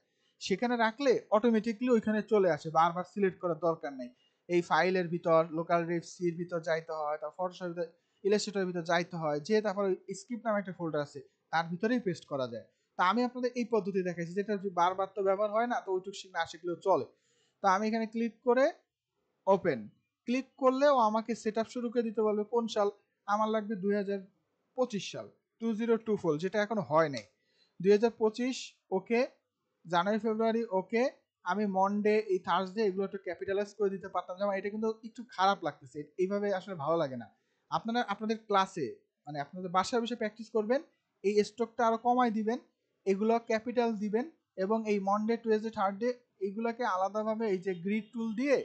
সেখানে রাখলে অটোমেটিকলি ওইখানে চলে আসে বারবার সিলেক্ট করার দরকার নেই এই ফাইলের ভিতর লোকাল রেফসির ভিতর যাইতে হয় তারপর ফটোশপের ভিতর ইলাস্ট্রেটরের ভিতর যাইতে হয় যে তারপর স্ক্রিপ্ট নামে একটা ফোল্ডার আছে তার ভিতরেই পেস্ট করা যায় তা আমি আপনাদের এই পদ্ধতি দেখাইছি যেটা বারবার তো ব্যবহার হয় না তো ওইটুক শিখ না শিখলেও চলে তো আমি এখানে ক্লিক করে ওপেন ক্লিক করলেও আমাকে সেট আপ শুরু করে দিতে বলবে কোন সাল আমার লাগবে দুই সাল টু জিরো টু ফোর যেটা এখন হয় নাই দুই ওকে জানুয়ারি ফেব্রুয়ারি ওকে আমি মনডে এই থার্সডে এগুলো একটু ক্যাপিটালাইজ করে দিতে পারতাম যেমন এটা কিন্তু একটু খারাপ লাগতেছে এইভাবে আসলে ভালো লাগে না আপনারা আপনাদের ক্লাসে মানে আপনাদের বাসায় বসে প্র্যাকটিস করবেন এই স্ট্রোকটা আরও কমায় দিবেন এগুলো ক্যাপিটাল দিবেন এবং এই মনডে টুয়েসডে থার্ডে এইগুলোকে আলাদাভাবে এই যে গ্রিড টুল দিয়ে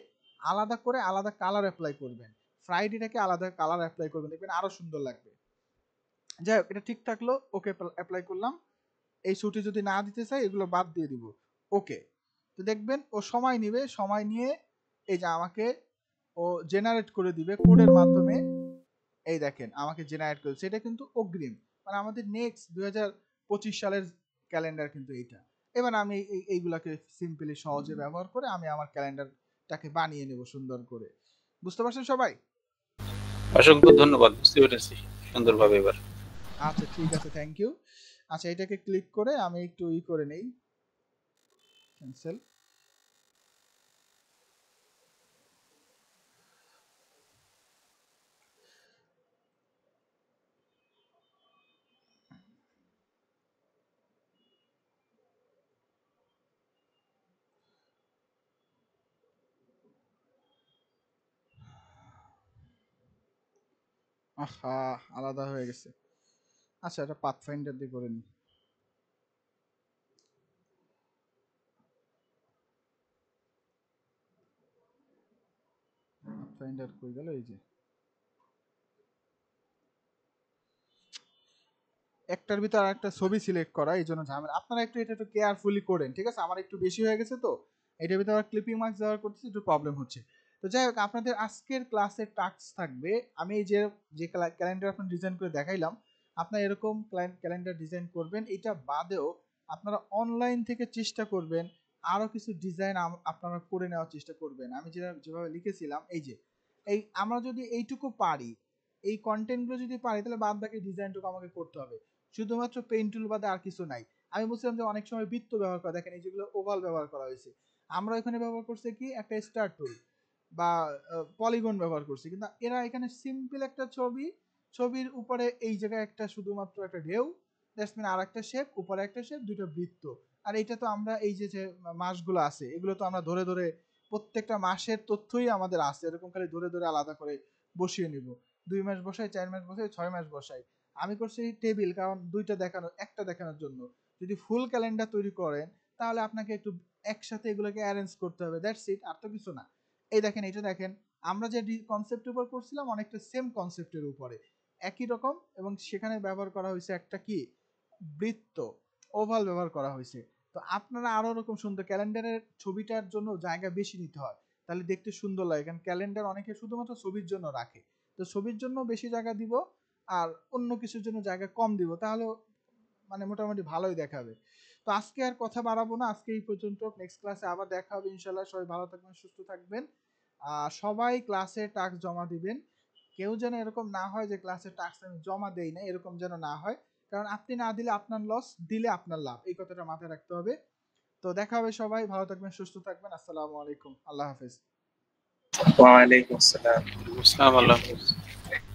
আলাদা করে আলাদা কালার অ্যাপ্লাই করবেন ফ্রাইডেটাকে আলাদা কালার অ্যাপ্লাই করবেন দেখবেন আরও সুন্দর লাগবে যাই হোক এটা ঠিক থাকলো ওকে অ্যাপ্লাই করলাম এই ছুটি যদি না দিতে চাই এগুলো বাদ দিয়ে দিব ওকে তো দেখবেন ও সময় নিবে সময় নিয়ে এই যে আমাকে ও জেনারেট করে দিবে কোডের মাধ্যমে এই দেখেন আমাকে জেনারেট করেছে এটা কিন্তু অগ্রিম মানে আমাদের নেক্সট দুই সালের ক্যালেন্ডার কিন্তু এইটা এবার আমি এইগুলাকে সিম্পলি সহজে ব্যবহার করে আমি আমার ক্যালেন্ডারটাকে বানিয়ে নেব সুন্দর করে বুঝতে পারছেন সবাই অসংখ্য ধন্যবাদ বুঝতে পেরেছি সুন্দরভাবে এবার আচ্ছা ঠিক আছে থ্যাংক ইউ আচ্ছা এটাকে ক্লিক করে আমি একটু ই করে নেই ক্যান্সেল আহা আলাদা হয়ে গেছে আচ্ছা এটা পাথফাইন্ডার দিয়ে করে নিই ফাইন্ডার কই গেল এই যে একটার ভিতর আরেকটা ছবি সিলেক্ট করা এই জন্য ঝামেলা আপনারা একটু এটা একটু কেয়ারফুলি করেন ঠিক আছে আমার একটু বেশি হয়ে গেছে তো এটার ভিতরে আমার ক্লিপিং মার্কস দেওয়ার করতেছি একটু প্রবলেম হচ্ছে তো যাই হোক আপনাদের আজকের ক্লাসের টাস্ক থাকবে আমি এই যে যে ক্যালেন্ডার আপনার ডিজাইন করে দেখাইলাম আপনার এরকম ক্লায়েন্ট ক্যালেন্ডার ডিজাইন করবেন এটা বাদেও আপনারা অনলাইন থেকে চেষ্টা করবেন আরও কিছু ডিজাইন আপনারা করে নেওয়ার চেষ্টা করবেন আমি যেটা যেভাবে লিখেছিলাম এই যে এই আমরা যদি এইটুকু পারি এই কন্টেন্টগুলো যদি পারি তাহলে বাদ বাকি ডিজাইনটুকু আমাকে করতে হবে শুধুমাত্র পেন্টুল টুল বাদে আর কিছু নাই আমি বলছিলাম যে অনেক সময় বৃত্ত ব্যবহার করা দেখেন এই যেগুলো ওভাল ব্যবহার করা হয়েছে আমরা এখানে ব্যবহার করছি কি একটা স্টার টুল বা পলিগন ব্যবহার করছি কিন্তু এরা এখানে সিম্পল একটা ছবি ছবির উপরে এই জায়গায় একটা শুধুমাত্র একটা ঢেউ দ্যাটসমিন আর একটা শেপ উপরে একটা শেপ দুইটা বৃত্ত আর এটা তো আমরা এই যে যে মাসগুলো আছে এগুলো তো আমরা ধরে ধরে প্রত্যেকটা মাসের তথ্যই আমাদের আছে এরকম খালি ধরে ধরে আলাদা করে বসিয়ে নিব দুই মাস বসাই চার মাস বসাই ছয় মাস বসাই আমি করছি টেবিল কারণ দুইটা দেখানো একটা দেখানোর জন্য যদি ফুল ক্যালেন্ডার তৈরি করেন তাহলে আপনাকে একটু একসাথে এগুলোকে অ্যারেঞ্জ করতে হবে দ্যাটস ইট আর তো কিছু না এই দেখেন এটা দেখেন আমরা যে কনসেপ্টের উপর করছিলাম অনেকটা সেম কনসেপ্টের উপরে একই রকম এবং সেখানে ব্যবহার করা হয়েছে একটা কি বৃত্ত ওভাল ব্যবহার করা হয়েছে তো আপনারা আরও রকম সুন্দর ক্যালেন্ডারের ছবিটার জন্য জায়গা বেশি নিতে হয় তাহলে দেখতে সুন্দর লাগে কারণ ক্যালেন্ডার অনেকে শুধুমাত্র ছবির জন্য রাখে তো ছবির জন্য বেশি জায়গা দিব আর অন্য কিছুর জন্য জায়গা কম দিব তাহলে মানে মোটামুটি ভালোই দেখাবে তো আজকে আর কথা বাড়াবো না আজকে এই পর্যন্ত নেক্সট ক্লাসে আবার দেখা হবে ইনশাল্লাহ সবাই ভালো থাকবেন সুস্থ থাকবেন আর সবাই ক্লাসে টাস্ক জমা দিবেন কেউ যেন এরকম না হয় যে ক্লাসের টাস্ক আমি জমা দেই না এরকম যেন না হয় কারণ আপনি না দিলে আপনার লস দিলে আপনার লাভ এই কথাটা মাথায় রাখতে হবে তো দেখা হবে সবাই ভালো থাকবেন সুস্থ থাকবেন আসসালামু আলাইকুম আল্লাহ হাফেজ আসসালাম আল্লাহ হাফেজ